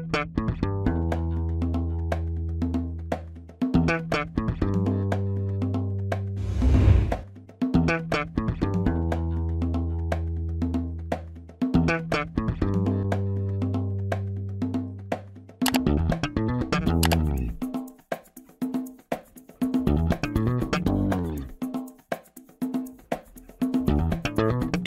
Thank you.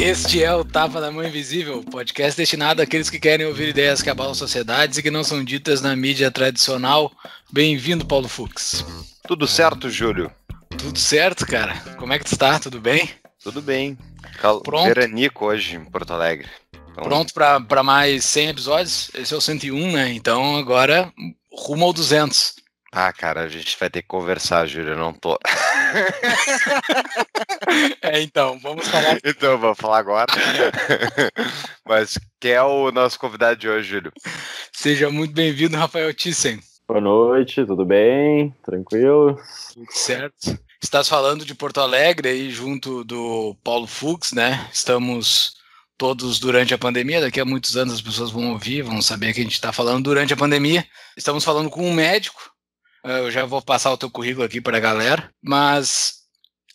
Este é o Tapa da Mão Invisível, podcast destinado àqueles que querem ouvir ideias que abalam sociedades e que não são ditas na mídia tradicional. Bem-vindo, Paulo Fux. Tudo certo, Júlio? Tudo certo, cara. Como é que tu está? Tudo bem? Tudo bem. Cal... Pronto. Veranico hoje em Porto Alegre. Então, Pronto para mais 100 episódios? Esse é o 101, né? Então agora rumo ao 200. Ah, cara, a gente vai ter que conversar, Júlio, eu não tô. é, então, vamos falar. Então, vamos falar agora. Mas quem é o nosso convidado de hoje, Júlio? Seja muito bem-vindo, Rafael Thyssen. Boa noite, tudo bem? Tranquilo? Tudo certo. Estás falando de Porto Alegre aí junto do Paulo Fux, né? Estamos todos durante a pandemia. Daqui a muitos anos as pessoas vão ouvir, vão saber que a gente está falando durante a pandemia. Estamos falando com um médico, ah, eu já vou passar o teu currículo aqui para a galera. Mas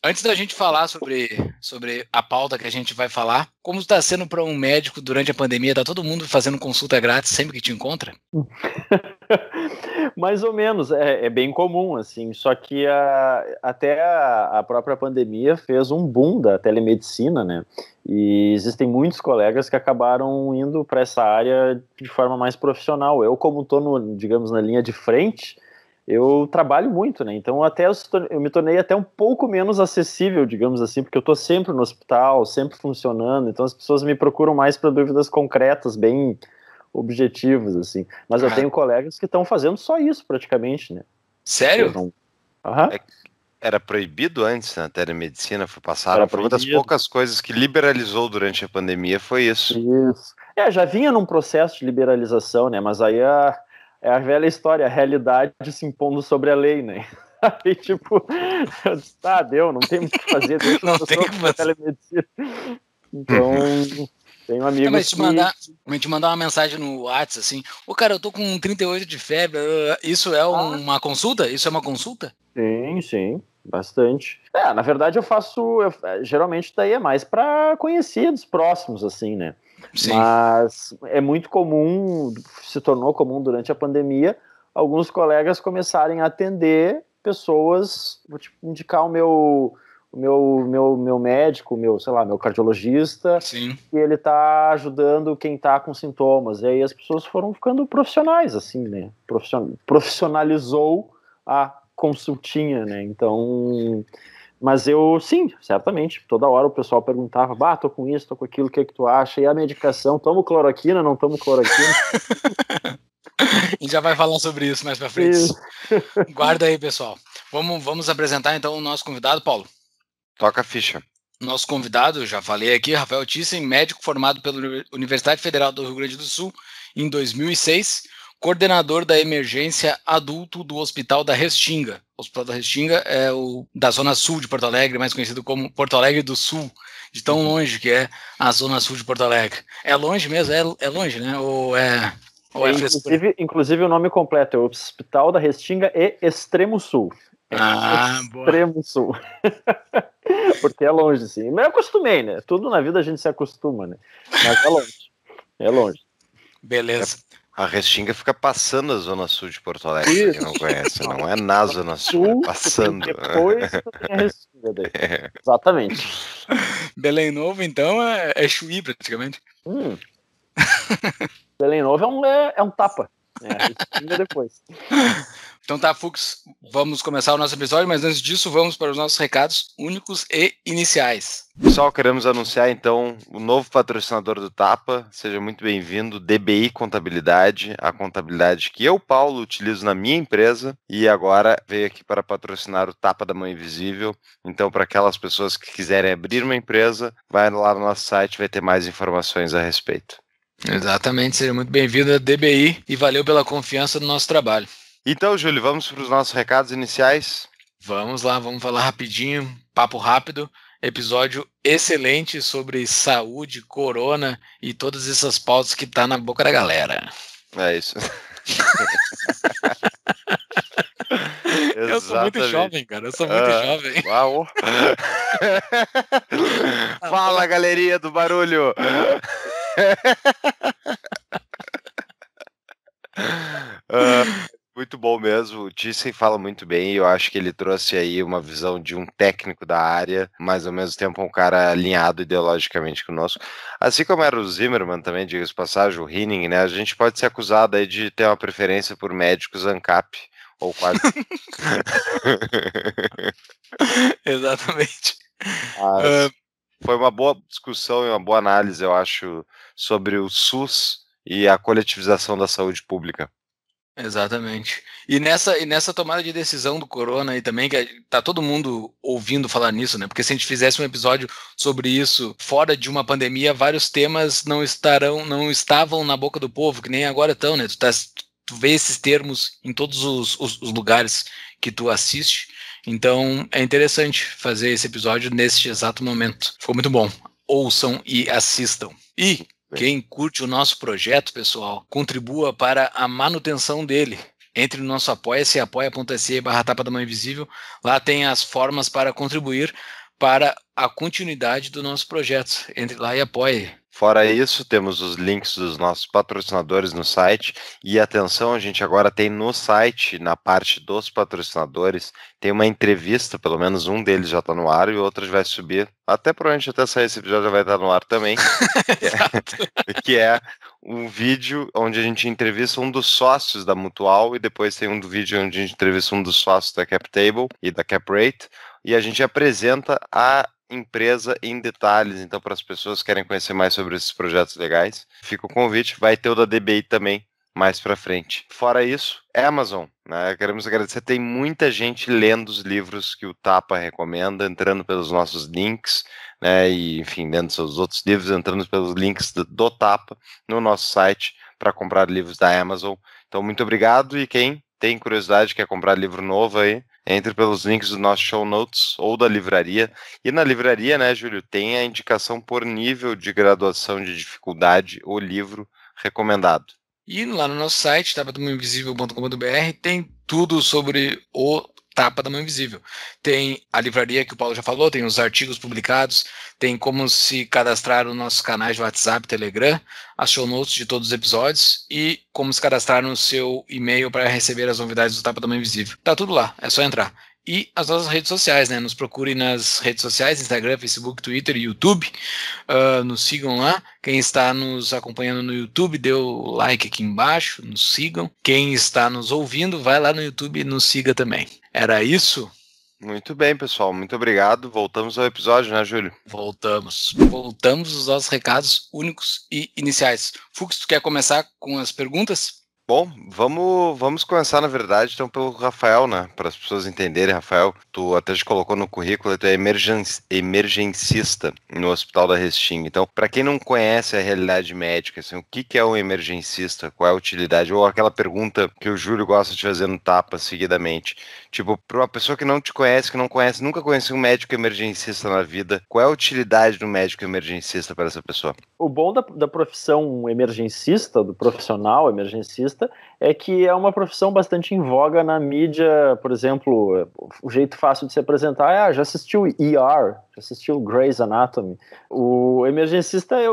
antes da gente falar sobre, sobre a pauta que a gente vai falar, como está sendo para um médico durante a pandemia? Está todo mundo fazendo consulta grátis sempre que te encontra? Mais ou menos, é, é, bem comum, assim, só que a, até a, a, própria pandemia fez um boom da telemedicina, né? E existem muitos colegas que acabaram indo para essa área de forma mais profissional. Eu, como estou, digamos, na linha de frente, eu trabalho muito, né? Então até eu, eu, me tornei até um pouco menos acessível, digamos assim, porque eu estou sempre no hospital, sempre funcionando, então as pessoas me procuram mais para dúvidas concretas, bem objetivas, assim. Mas ah. eu tenho colegas que estão fazendo só isso praticamente, né? Sério? Não... Uhum. É, era proibido antes na né? telemedicina, foi passado. Foi uma das poucas coisas que liberalizou durante a pandemia, foi isso. Isso. É, já vinha num processo de liberalização, né? Mas aí a é a velha história, a realidade se impondo sobre a lei, né? Aí, tipo, tá, deu, não tem muito o que fazer, deixa não tem que fazer. telemedicina. Então, tenho um amigos é, mas te que... Mandar, te mandar uma mensagem no WhatsApp, assim, ô cara, eu tô com 38 de febre, ah, ah, ah, isso é uma ah. consulta? Isso é uma consulta? Sim, sim, bastante. É, na verdade eu faço, eu, é, geralmente daí é mais para conhecidos próximos, assim, né? Sim. Mas é muito comum, se tornou comum durante a pandemia, alguns colegas começarem a atender pessoas, vou te indicar o meu o meu, meu, meu médico, meu, sei lá, meu cardiologista, Sim. e ele tá ajudando quem tá com sintomas. E aí as pessoas foram ficando profissionais, assim, né? Profissionalizou a consultinha, né? Então, mas eu, sim, certamente, toda hora o pessoal perguntava, bah, tô com isso, tô com aquilo, o que é que tu acha? E a medicação, tomo cloroquina, não tomo cloroquina? a gente já vai falar sobre isso mais pra frente. Isso. Guarda aí, pessoal. Vamos, vamos apresentar então o nosso convidado, Paulo. Toca a ficha. Nosso convidado, já falei aqui, Rafael Thyssen, médico formado pela Universidade Federal do Rio Grande do Sul em 2006 coordenador da emergência adulto do Hospital da Restinga. O Hospital da Restinga é o da Zona Sul de Porto Alegre, mais conhecido como Porto Alegre do Sul, de tão uhum. longe que é a Zona Sul de Porto Alegre. É longe mesmo? É, é longe, né? Ou é. Ou é, é inclusive, inclusive, o nome completo é Hospital da Restinga e Extremo Sul. É ah, extremo boa. sul. Porque é longe, sim. Mas eu acostumei, né? Tudo na vida a gente se acostuma, né? Mas é longe. É longe. Beleza. É. A Restinga fica passando a Zona Sul de Porto Alegre, Isso. quem não conhece, não é na Zona Sul, é passando. Depois tem a Restinga daí. É. Exatamente. Belém Novo, então, é, é Chuí praticamente. Hum. Belém Novo é um, é, é um tapa. É, depois. então tá, Fux, vamos começar o nosso episódio, mas antes disso vamos para os nossos recados únicos e iniciais. Pessoal, queremos anunciar então o novo patrocinador do Tapa. Seja muito bem-vindo, DBI Contabilidade, a contabilidade que eu, Paulo, utilizo na minha empresa e agora veio aqui para patrocinar o Tapa da Mãe Invisível. Então, para aquelas pessoas que quiserem abrir uma empresa, vai lá no nosso site, vai ter mais informações a respeito. Exatamente, seja muito bem-vindo à DBI e valeu pela confiança no nosso trabalho. Então, Júlio, vamos para os nossos recados iniciais. Vamos lá, vamos falar rapidinho, papo rápido. Episódio excelente sobre saúde, corona e todas essas pautas que tá na boca da galera. É isso. Eu sou muito jovem, cara. Eu sou muito uh, jovem. Uau. Fala, galeria do barulho. uh, muito bom mesmo. O Thyssen fala muito bem. Eu acho que ele trouxe aí uma visão de um técnico da área, mas ao mesmo tempo um cara alinhado ideologicamente conosco. Assim como era o Zimmerman também, diga-se passagem, o Hinning, né? A gente pode ser acusado aí de ter uma preferência por médicos ANCAP. Ou quase. Exatamente. Mas... Uh, foi uma boa discussão e uma boa análise, eu acho, sobre o SUS e a coletivização da saúde pública. Exatamente. E nessa, e nessa tomada de decisão do Corona aí também, que tá todo mundo ouvindo falar nisso, né? Porque se a gente fizesse um episódio sobre isso fora de uma pandemia, vários temas não estarão, não estavam na boca do povo, que nem agora estão, né? Tu, tá, tu vê esses termos em todos os, os, os lugares que tu assiste. Então é interessante fazer esse episódio neste exato momento. Foi muito bom. Ouçam e assistam. E é. quem curte o nosso projeto, pessoal, contribua para a manutenção dele. Entre no nosso apoia-se, apoia.se barra tapa da mãe invisível. Lá tem as formas para contribuir para a continuidade do nosso projeto. Entre lá e apoie. Fora isso, temos os links dos nossos patrocinadores no site. E atenção, a gente agora tem no site, na parte dos patrocinadores, tem uma entrevista, pelo menos um deles já está no ar e o outro vai subir. Até provavelmente até sair esse episódio já vai estar no ar também. que, é, que é um vídeo onde a gente entrevista um dos sócios da Mutual e depois tem um vídeo onde a gente entrevista um dos sócios da CapTable e da CapRate e a gente apresenta a empresa em detalhes. Então, para as pessoas que querem conhecer mais sobre esses projetos legais, fica o convite. Vai ter o da DBI também mais para frente. Fora isso, é Amazon. Né? Queremos agradecer. Tem muita gente lendo os livros que o Tapa recomenda, entrando pelos nossos links, né? e enfim, lendo seus outros livros, entrando pelos links do, do Tapa no nosso site para comprar livros da Amazon. Então, muito obrigado e quem tem curiosidade, quer comprar livro novo aí, entre pelos links do nosso show notes ou da livraria. E na livraria, né, Júlio, tem a indicação por nível de graduação de dificuldade o livro recomendado. E lá no nosso site, tapatamãoinvisível.com.br, tem tudo sobre o Tapa da Mãe Invisível. Tem a livraria que o Paulo já falou, tem os artigos publicados, tem como se cadastrar nos nossos canais de WhatsApp, Telegram, acionou show de todos os episódios e como se cadastrar no seu e-mail para receber as novidades do Tapa da Mãe Invisível. Tá tudo lá, é só entrar. E as nossas redes sociais, né? Nos procurem nas redes sociais, Instagram, Facebook, Twitter e YouTube. Uh, nos sigam lá. Quem está nos acompanhando no YouTube, dê o like aqui embaixo, nos sigam. Quem está nos ouvindo, vai lá no YouTube e nos siga também. Era isso? Muito bem, pessoal. Muito obrigado. Voltamos ao episódio, né, Júlio? Voltamos. Voltamos os nossos recados únicos e iniciais. Fux, tu quer começar com as perguntas? Bom, vamos, vamos começar, na verdade, então, pelo Rafael, né? Para as pessoas entenderem, Rafael, tu até te colocou no currículo, tu é emergen emergencista no Hospital da Restinga. Então, para quem não conhece a realidade médica, assim, o que, que é um emergencista? Qual é a utilidade? Ou aquela pergunta que o Júlio gosta de fazer no tapa seguidamente. Tipo, para uma pessoa que não te conhece, que não conhece, nunca conheceu um médico emergencista na vida, qual é a utilidade do médico emergencista para essa pessoa? O bom da, da profissão emergencista, do profissional emergencista, vista, é que é uma profissão bastante em voga na mídia, por exemplo, o jeito fácil de se apresentar é, ah, já assistiu ER, já assistiu Grey's Anatomy. O emergencista, é,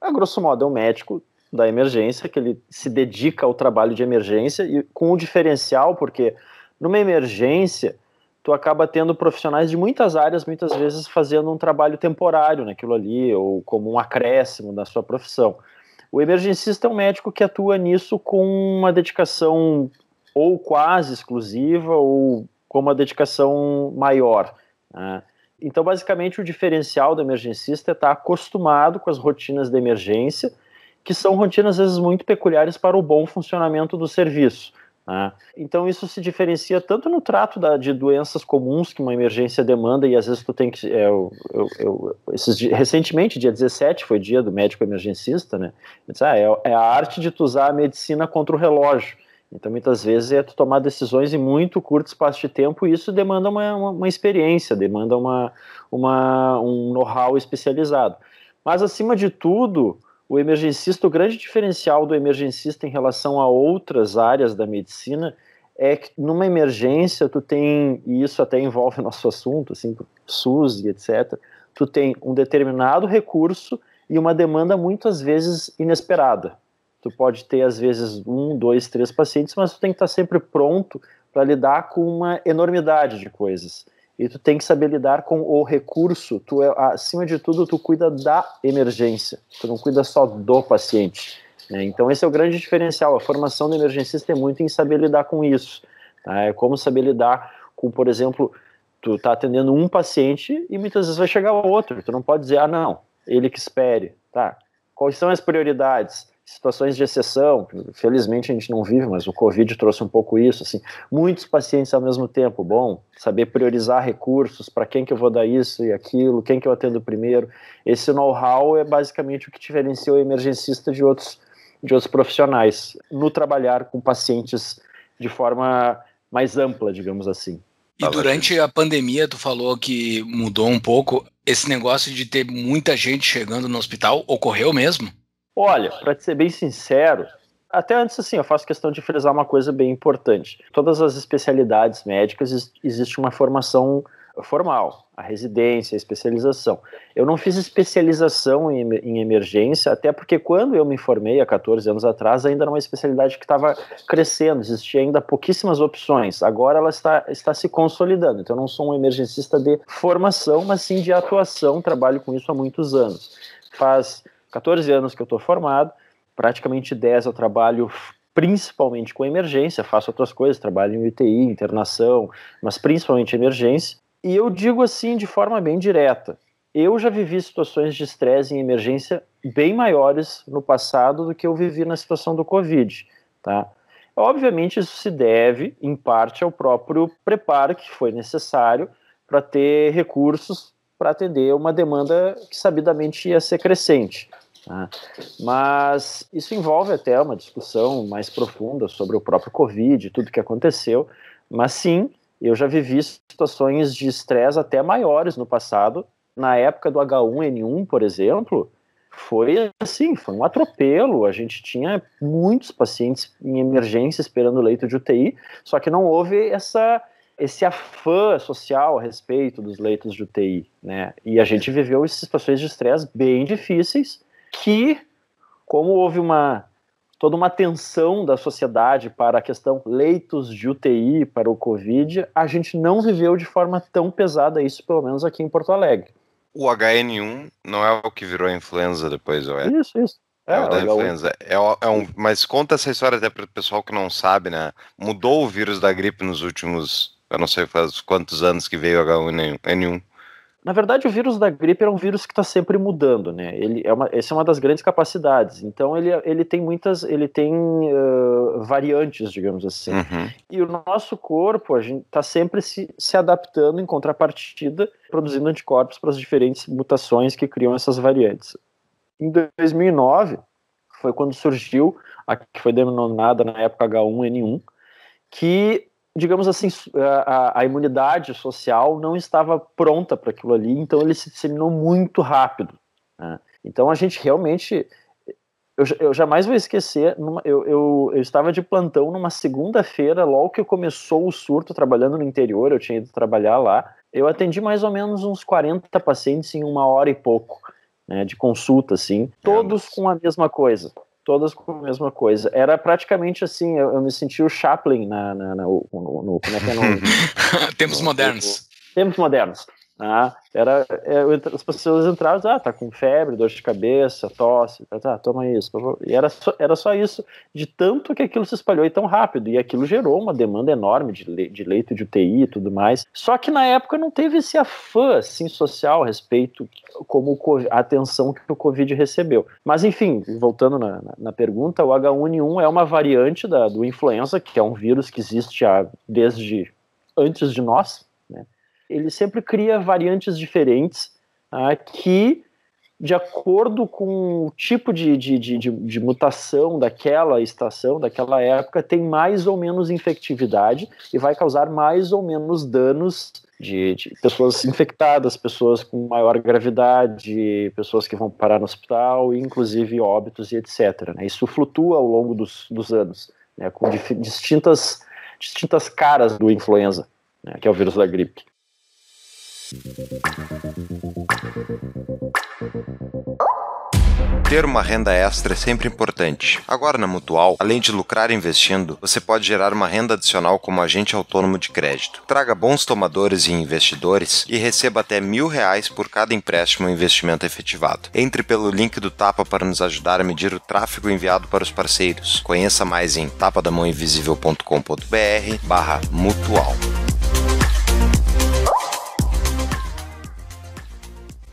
a grosso modo, é um médico da emergência, que ele se dedica ao trabalho de emergência, e com o um diferencial, porque numa emergência, tu acaba tendo profissionais de muitas áreas, muitas vezes fazendo um trabalho temporário naquilo ali, ou como um acréscimo da sua profissão. O emergencista é um médico que atua nisso com uma dedicação ou quase exclusiva ou com uma dedicação maior. Né? Então, basicamente, o diferencial do emergencista é estar tá acostumado com as rotinas de emergência, que são rotinas às vezes muito peculiares para o bom funcionamento do serviço. Né? Então isso se diferencia tanto no trato da, de doenças comuns que uma emergência demanda e às vezes tu tem que é, eu, eu, eu, esses, recentemente dia 17 foi dia do médico emergencista né disse, ah, é, é, a arte de tu usar a medicina contra o relógio então muitas vezes é tu tomar decisões em muito curto espaço de tempo e isso demanda uma, uma, uma experiência demanda uma, uma um know-how especializado mas acima de tudo o emergencista, o grande diferencial do emergencista em relação a outras áreas da medicina é que numa emergência tu tem, e isso até envolve nosso assunto, assim, SUS e etc., tu tem um determinado recurso e uma demanda muitas vezes inesperada. Tu pode ter, às vezes, um, dois, três pacientes, mas tu tem que estar sempre pronto para lidar com uma enormidade de coisas e tu tem que saber lidar com o recurso. Tu é, acima de tudo, tu cuida da emergência. Tu não cuida só do paciente. Né? Então esse é o grande diferencial. A formação do emergencista é muito em saber lidar com isso. Tá? É como saber lidar com, por exemplo, tu tá atendendo um paciente e muitas vezes vai chegar outro. Tu não pode dizer, ah, não, ele que espere, tá? Quais são as prioridades? situações de exceção, felizmente a gente não vive, mas o Covid trouxe um pouco isso, assim, muitos pacientes ao mesmo tempo, bom, saber priorizar recursos, para quem que eu vou dar isso e aquilo, quem que eu atendo primeiro, esse know-how é basicamente o que diferencia o emergencista de outros, de outros profissionais, no trabalhar com pacientes de forma mais ampla, digamos assim. E durante a pandemia, tu falou que mudou um pouco. Esse negócio de ter muita gente chegando no hospital ocorreu mesmo? Olha, para ser bem sincero, até antes assim, eu faço questão de frisar uma coisa bem importante. Todas as especialidades médicas existe uma formação formal, a residência, a especialização. Eu não fiz especialização em, em, emergência, até porque quando eu me formei há 14 anos atrás, ainda era uma especialidade que estava crescendo, existia ainda pouquíssimas opções. Agora ela está, está se consolidando. Então eu não sou um emergencista de formação, mas sim de atuação, trabalho com isso há muitos anos. Faz 14 anos que eu estou formado, praticamente 10 eu trabalho principalmente com emergência, faço outras coisas, trabalho em UTI, internação, mas principalmente emergência. E eu digo assim de forma bem direta: eu já vivi situações de estresse em emergência bem maiores no passado do que eu vivi na situação do Covid, tá? Obviamente isso se deve em parte ao próprio preparo que foi necessário para ter recursos para atender uma demanda que sabidamente ia ser crescente. Tá? Mas isso envolve até uma discussão mais profunda sobre o próprio Covid, tudo que aconteceu. Mas sim, eu já vivi situações de estresse até maiores no passado. Na época do H1N1, por exemplo, foi assim, foi um atropelo. A gente tinha muitos pacientes em emergência esperando leito de UTI, só que não houve essa esse afã social a respeito dos leitos de UTI, né? E a gente viveu essas situações de estresse bem difíceis que, como houve uma toda uma tensão da sociedade para a questão leitos de UTI para o Covid, a gente não viveu de forma tão pesada isso, pelo menos aqui em Porto Alegre. O HN1 não é o que virou a influenza depois, é? Isso, isso. É, é o da H1. influenza. É, é, um, mas conta essa história até para o pessoal que não sabe, né? Mudou o vírus da gripe nos últimos, eu não sei faz quantos anos que veio o H1N1. Na verdade, o vírus da gripe é um vírus que está sempre mudando, né? Ele é uma, essa é uma das grandes capacidades. Então, ele, ele tem muitas, ele tem uh, variantes, digamos assim. Uhum. E o nosso corpo, a gente está sempre se, se adaptando em contrapartida, produzindo anticorpos para as diferentes mutações que criam essas variantes. Em 2009, foi quando surgiu a que foi denominada na época H1N1, que digamos assim, a, a, imunidade social não estava pronta para aquilo ali, então ele se disseminou muito rápido. Né? Então a gente realmente. Eu, eu jamais vou esquecer, numa, eu, eu, eu, estava de plantão numa segunda-feira, logo que começou o surto, trabalhando no interior, eu tinha ido trabalhar lá. Eu atendi mais ou menos uns 40 pacientes em uma hora e pouco, né, de consulta, assim, é, todos com a mesma coisa todas com a mesma coisa. Era praticamente assim, eu, eu me senti o Chaplin na, na, na no, no, como é que é? No, Tempos modernos. Tempos modernos. Né? era, é, as pessoas entravam e ah, tá com febre, dor de cabeça, tosse, tá, tá toma isso. E era só, era só isso, de tanto que aquilo se espalhou e tão rápido. E aquilo gerou uma demanda enorme de, le, de leito de UTI e tudo mais. Só que na época não teve esse afã assim, social a respeito como a atenção que o Covid recebeu. Mas enfim, voltando na, na, na pergunta, o H1N1 é uma variante da, do influenza, que é um vírus que existe há, desde antes de nós, ele sempre cria variantes diferentes ah, que, de acordo com o tipo de, de, de, de, mutação daquela estação, daquela época, tem mais ou menos infectividade e vai causar mais ou menos danos de, de pessoas infectadas, pessoas com maior gravidade, pessoas que vão parar no hospital, inclusive óbitos e etc. Né? Isso flutua ao longo dos, dos anos, né? com distintas, distintas caras do influenza, né? que é o vírus da gripe. Ter uma renda extra é sempre importante. Agora na Mutual, além de lucrar investindo, você pode gerar uma renda adicional como agente autônomo de crédito. Traga bons tomadores e investidores e receba até mil reais por cada empréstimo ou investimento efetivado. Entre pelo link do Tapa para nos ajudar a medir o tráfego enviado para os parceiros. Conheça mais em tapadamãoinvisível.com.br barra mutual.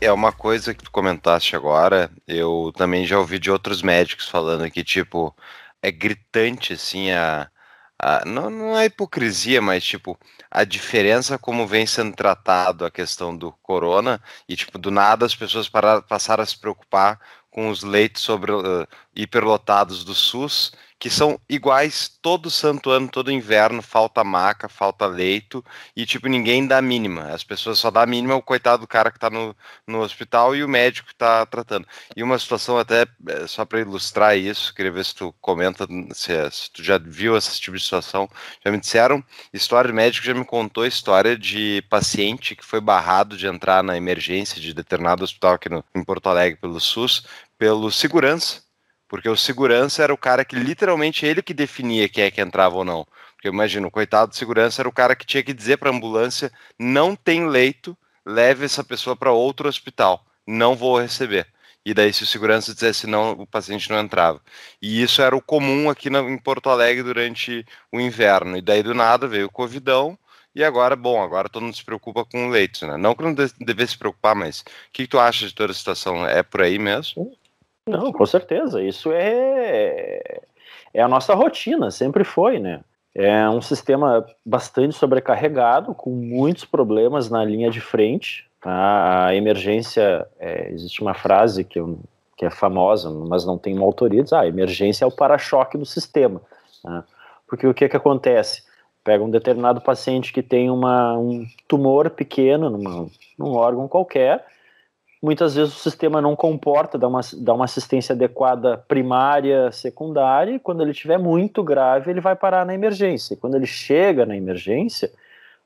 É uma coisa que tu comentaste agora, eu também já ouvi de outros médicos falando que, tipo, é gritante, assim, a. a não, não é hipocrisia, mas, tipo, a diferença como vem sendo tratado a questão do corona e, tipo, do nada as pessoas pararam, passaram a se preocupar com os leitos sobre, uh, hiperlotados do SUS que são iguais todo santo ano, todo inverno, falta maca, falta leito, e tipo, ninguém dá a mínima. As pessoas só dá a mínima o coitado do cara que tá no, no hospital e o médico que tá tratando. E uma situação até, eh, só para ilustrar isso, queria ver se tu comenta, se, se, tu já viu esse tipo de situação, já me disseram, história de médico já me contou história de paciente que foi barrado de entrar na emergência de determinado hospital aqui no, em Porto Alegre pelo SUS, pelo segurança, porque o segurança era o cara que literalmente ele que definia quem é que entrava ou não. Porque eu imagino, coitado do segurança era o cara que tinha que dizer para a ambulância: não tem leito, leve essa pessoa para outro hospital, não vou receber. E daí, se o segurança dissesse não, o paciente não entrava. E isso era o comum aqui em Porto Alegre durante o inverno. E daí, do nada, veio o Covidão. E agora, bom, agora todo mundo se preocupa com leitos, né? Não que não devesse se preocupar, mas o que, que, tu acha de toda a situação? É por aí mesmo? Não, com certeza. Isso é, é a nossa rotina, sempre foi, né? É um sistema bastante sobrecarregado, com muitos problemas na linha de frente. Tá? A emergência, é, existe uma frase que, que é famosa, mas não tem uma autoria, diz, ah, a emergência é o para-choque do sistema. Tá? Porque o que, que acontece? Pega um determinado paciente que tem uma, um tumor pequeno numa, num órgão qualquer, muitas vezes o sistema não comporta dar uma, dar uma assistência adequada primária, secundária, e quando ele estiver muito grave, ele vai parar na emergência. E quando ele chega na emergência,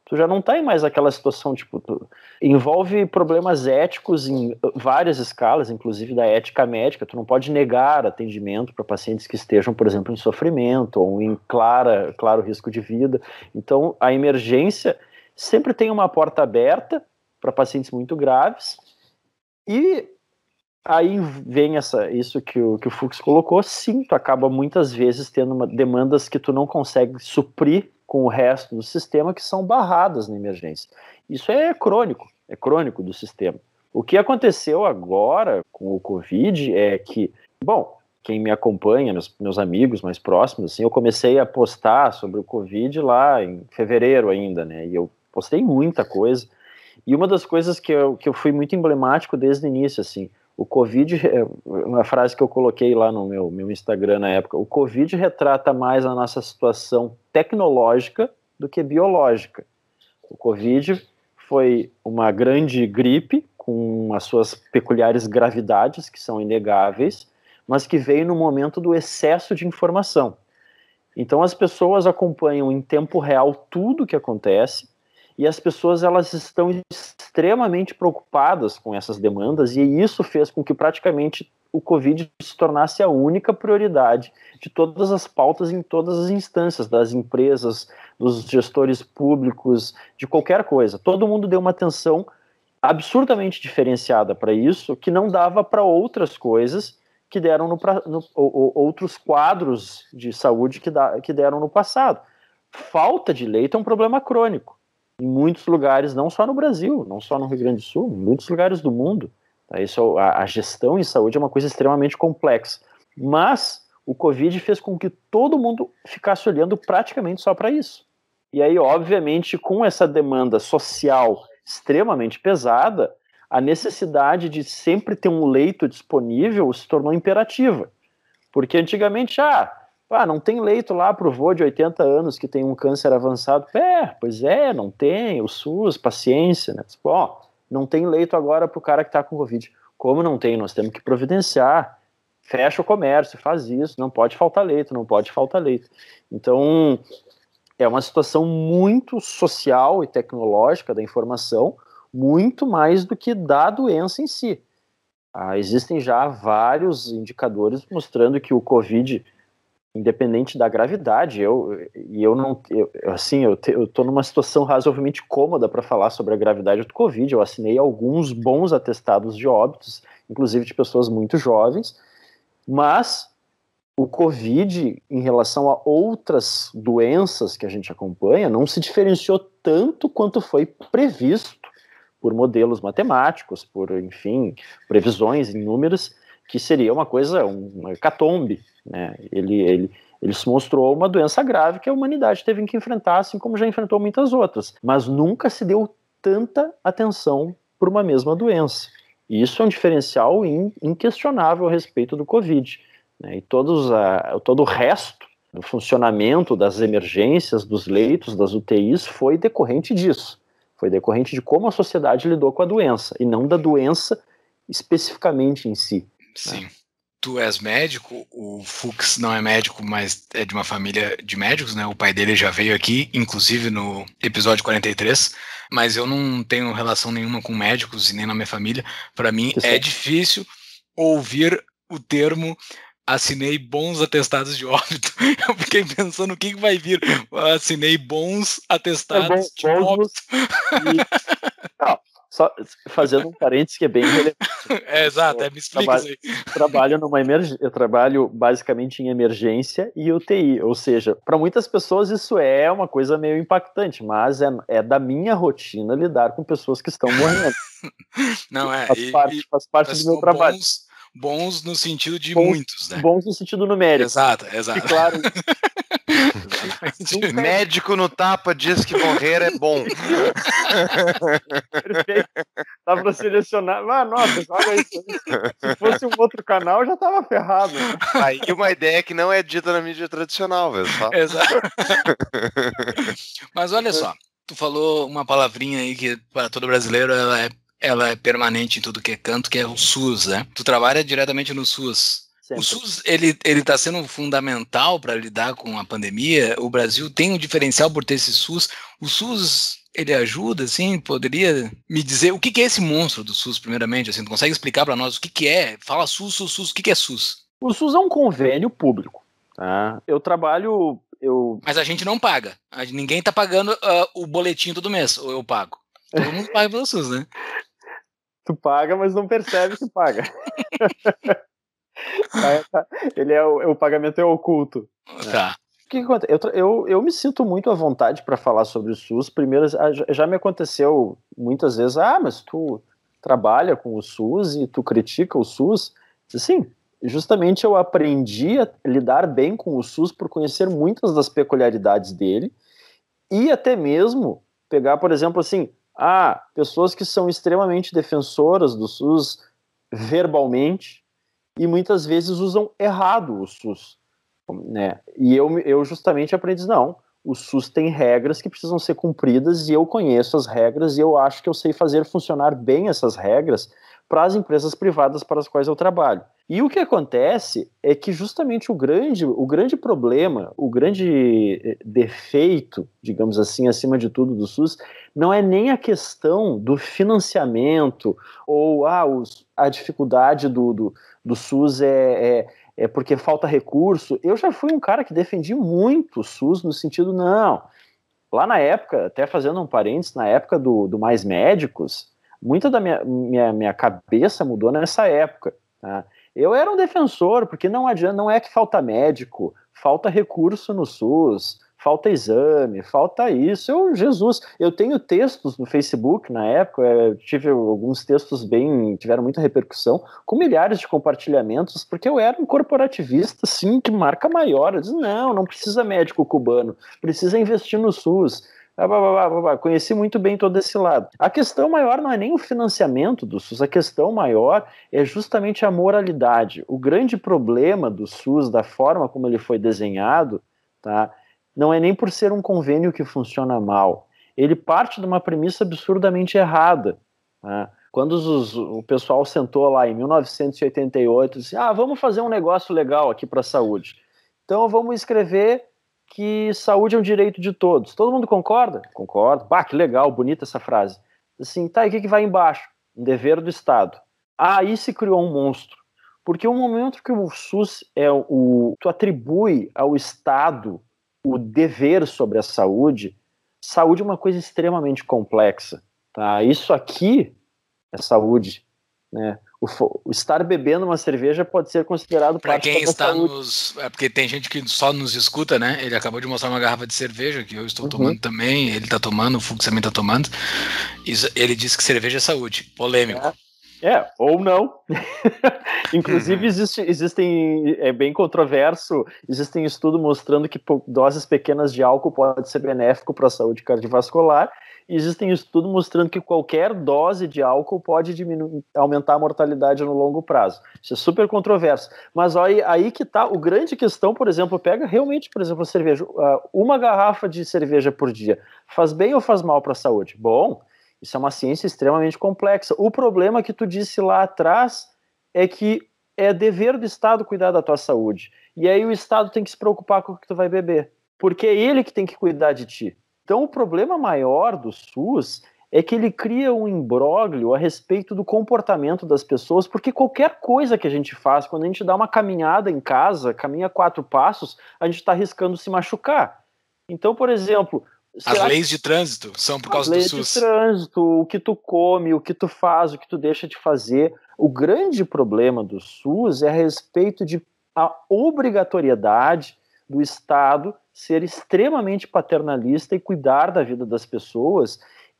tu já não tá em mais aquela situação, tipo, tu... envolve problemas éticos em várias escalas, inclusive da ética médica, tu não pode negar atendimento para pacientes que estejam, por exemplo, em sofrimento ou em clara, claro risco de vida. Então, a emergência sempre tem uma porta aberta para pacientes muito graves, e aí vem essa, isso que o, que o Fux colocou, sim, tu acaba muitas vezes tendo uma, demandas que tu não consegue suprir com o resto do sistema que são barradas na emergência. Isso é crônico, é crônico do sistema. O que aconteceu agora com o Covid é que, bom, quem me acompanha, meus, meus amigos mais próximos, assim, eu comecei a postar sobre o Covid lá em fevereiro ainda, né? E eu postei muita coisa e uma das coisas que eu, que eu fui muito emblemático desde o início, assim, o Covid, é, uma frase que eu coloquei lá no meu, meu Instagram na época, o Covid retrata mais a nossa situação tecnológica do que biológica. O Covid foi uma grande gripe, com as suas peculiares gravidades, que são inegáveis, mas que veio no momento do excesso de informação. Então as pessoas acompanham em tempo real tudo o que acontece, e as pessoas elas estão extremamente preocupadas com essas demandas e isso fez com que praticamente o Covid se tornasse a única prioridade de todas as pautas em todas as instâncias, das empresas, dos gestores públicos, de qualquer coisa. Todo mundo deu uma atenção absurdamente diferenciada para isso, que não dava para outras coisas que deram no, no ou, outros quadros de saúde que, da, que deram no passado. Falta de leito é um problema crônico em muitos lugares, não só no Brasil, não só no Rio Grande do Sul, em muitos lugares do mundo. Tá? Isso, a, a gestão em saúde é uma coisa extremamente complexa. Mas o Covid fez com que todo mundo ficasse olhando praticamente só para isso. E aí, obviamente, com essa demanda social extremamente pesada, a necessidade de sempre ter um leito disponível se tornou imperativa. Porque antigamente, ah, ah, não tem leito lá para o vô de 80 anos que tem um câncer avançado. É, pois é, não tem, o SUS, paciência, né? Tipo, ó, não tem leito agora para o cara que está com Covid. Como não tem? Nós temos que providenciar. Fecha o comércio, faz isso, não pode faltar leito, não pode faltar leito. Então, é uma situação muito social e tecnológica da informação, muito mais do que da doença em si. Ah, existem já vários indicadores mostrando que o Covid independente da gravidade. Eu e eu não, eu, assim, eu, te, eu tô numa situação razoavelmente cômoda para falar sobre a gravidade do Covid. Eu assinei alguns bons atestados de óbitos, inclusive de pessoas muito jovens, mas o Covid, em relação a outras doenças que a gente acompanha, não se diferenciou tanto quanto foi previsto por modelos matemáticos, por, enfim, previsões em números que seria uma coisa, uma hecatombe. Né? Ele, ele, ele se mostrou uma doença grave que a humanidade teve que enfrentar, assim como já enfrentou muitas outras. Mas nunca se deu tanta atenção por uma mesma doença. E isso é um diferencial inquestionável a respeito do Covid. Né? E todos a, todo o resto do funcionamento das emergências, dos leitos, das UTIs, foi decorrente disso. Foi decorrente de como a sociedade lidou com a doença, e não da doença especificamente em si. É. Sim. Tu és médico, o Fux não é médico, mas é de uma família de médicos, né? O pai dele já veio aqui, inclusive no episódio 43, mas eu não tenho relação nenhuma com médicos e nem na minha família. Para mim é difícil ouvir o termo assinei bons atestados de óbito. Eu fiquei pensando o que, que vai vir. Assinei bons atestados é bom, de óbito. E... Só fazendo um parênteses que é bem relevante. é, exato, eu, é, me explica aí. Trabalho numa emerg... Eu trabalho basicamente em emergência e UTI, ou seja, para muitas pessoas isso é uma coisa meio impactante, mas é, é da minha rotina lidar com pessoas que estão morrendo. Não, é. Faz e, parte, e, faz parte do meu trabalho. Bons, bons no sentido de bons, muitos, né? Bons no sentido numérico. Exato, exato. E claro, Médico no tapa diz que morrer é bom. Perfeito. Dá pra selecionar. Ah, nossa, olha isso. Se fosse um outro canal, já tava ferrado. Aí uma ideia que não é dita na mídia tradicional, velho. Exato. Mas olha só, tu falou uma palavrinha aí que para todo brasileiro ela é, ela é permanente em tudo que é canto, que é o SUS, né? Tu trabalha diretamente no SUS. Sempre. O SUS ele está sendo fundamental para lidar com a pandemia. O Brasil tem um diferencial por ter esse SUS. O SUS ele ajuda, sim. poderia me dizer o que, que é esse monstro do SUS, primeiramente, assim, tu consegue explicar para nós o que, que é? Fala SUS, SUS, SUS, o que, que é SUS? O SUS é um convênio público, tá? Eu trabalho, eu... Mas a gente não paga, ninguém está pagando uh, o boletim todo mês, ou eu pago. Todo mundo paga pelo SUS, né? Tu paga, mas não percebe que paga. Tá, ele é o, é, o pagamento é oculto. Né? Tá. O que, que acontece? Eu, eu, eu me sinto muito à vontade para falar sobre o SUS. Primeiro, já me aconteceu muitas vezes, ah, mas tu trabalha com o SUS e tu critica o SUS. Sim, justamente eu aprendi a lidar bem com o SUS por conhecer muitas das peculiaridades dele e até mesmo pegar, por exemplo, assim, ah, pessoas que são extremamente defensoras do SUS verbalmente, e muitas vezes usam errado o SUS. Né? E eu, eu justamente aprendi, não, o SUS tem regras que precisam ser cumpridas e eu conheço as regras e eu acho que eu sei fazer funcionar bem essas regras para as empresas privadas para as quais eu trabalho. E o que acontece é que justamente o grande, o grande problema, o grande eh, defeito, digamos assim, acima de tudo do SUS, não é nem a questão do financiamento ou ah, os, a dificuldade do, do do SUS é, é, é porque falta recurso. Eu já fui um cara que defendi muito o SUS no sentido, não. Lá na época, até fazendo um parênteses, na época do, do Mais Médicos, muita da minha, minha, minha cabeça mudou nessa época. Tá? Eu era um defensor, porque não adianta, não é que falta médico, falta recurso no SUS, falta exame, falta isso. Eu, Jesus, eu tenho textos no Facebook na época, eu tive alguns textos bem, tiveram muita repercussão, com milhares de compartilhamentos, porque eu era um corporativista, sim, que marca maior. Eu disse, não, não precisa médico cubano, precisa investir no SUS. Conheci muito bem todo esse lado. A questão maior não é nem o financiamento do SUS, a questão maior é justamente a moralidade. O grande problema do SUS, da forma como ele foi desenhado, tá? não é nem por ser um convênio que funciona mal. Ele parte de uma premissa absurdamente errada. Né? Quando os, o pessoal sentou lá em 1988 e disse: ah, vamos fazer um negócio legal aqui para a saúde. Então vamos escrever que saúde é um direito de todos. Todo mundo concorda? Concordo. Bah, que legal, bonita essa frase. Assim, tá, e o que, que vai embaixo? Um dever do Estado. aí se criou um monstro. Porque o momento que o SUS é o, tu atribui ao Estado o dever sobre a saúde, saúde é uma coisa extremamente complexa. Tá? Isso aqui é saúde. Né? O, o estar bebendo uma cerveja pode ser considerado para quem está saúde. nos é porque tem gente que só nos escuta, né? Ele acabou de mostrar uma garrafa de cerveja que eu estou uhum. tomando também, ele está tomando, o Fux também está tomando. Isso, ele disse que cerveja é saúde, polêmico. É, é ou não? Inclusive, uhum. existe, existem, é bem controverso, existem estudos mostrando que doses pequenas de álcool pode ser benéfico para a saúde cardiovascular. E existem estudos mostrando que qualquer dose de álcool pode diminuir, aumentar a mortalidade no longo prazo. Isso é super controverso. Mas aí aí que tá o grande questão, por exemplo, pega realmente, por exemplo, cerveja, uma garrafa de cerveja por dia, faz bem ou faz mal para a saúde? Bom, isso é uma ciência extremamente complexa. O problema que tu disse lá atrás é que é dever do Estado cuidar da tua saúde. E aí o Estado tem que se preocupar com o que tu vai beber, porque é ele que tem que cuidar de ti. Então o problema maior do SUS é que ele cria um imbróglio a respeito do comportamento das pessoas, porque qualquer coisa que a gente faz, quando a gente dá uma caminhada em casa, caminha quatro passos, a gente está arriscando se machucar. Então, por exemplo, as leis de trânsito são por causa do SUS. As leis de trânsito, o que tu come, o que tu faz, o que tu deixa de fazer. O grande problema do SUS é a respeito de a obrigatoriedade do Estado ser extremamente paternalista e cuidar da vida das pessoas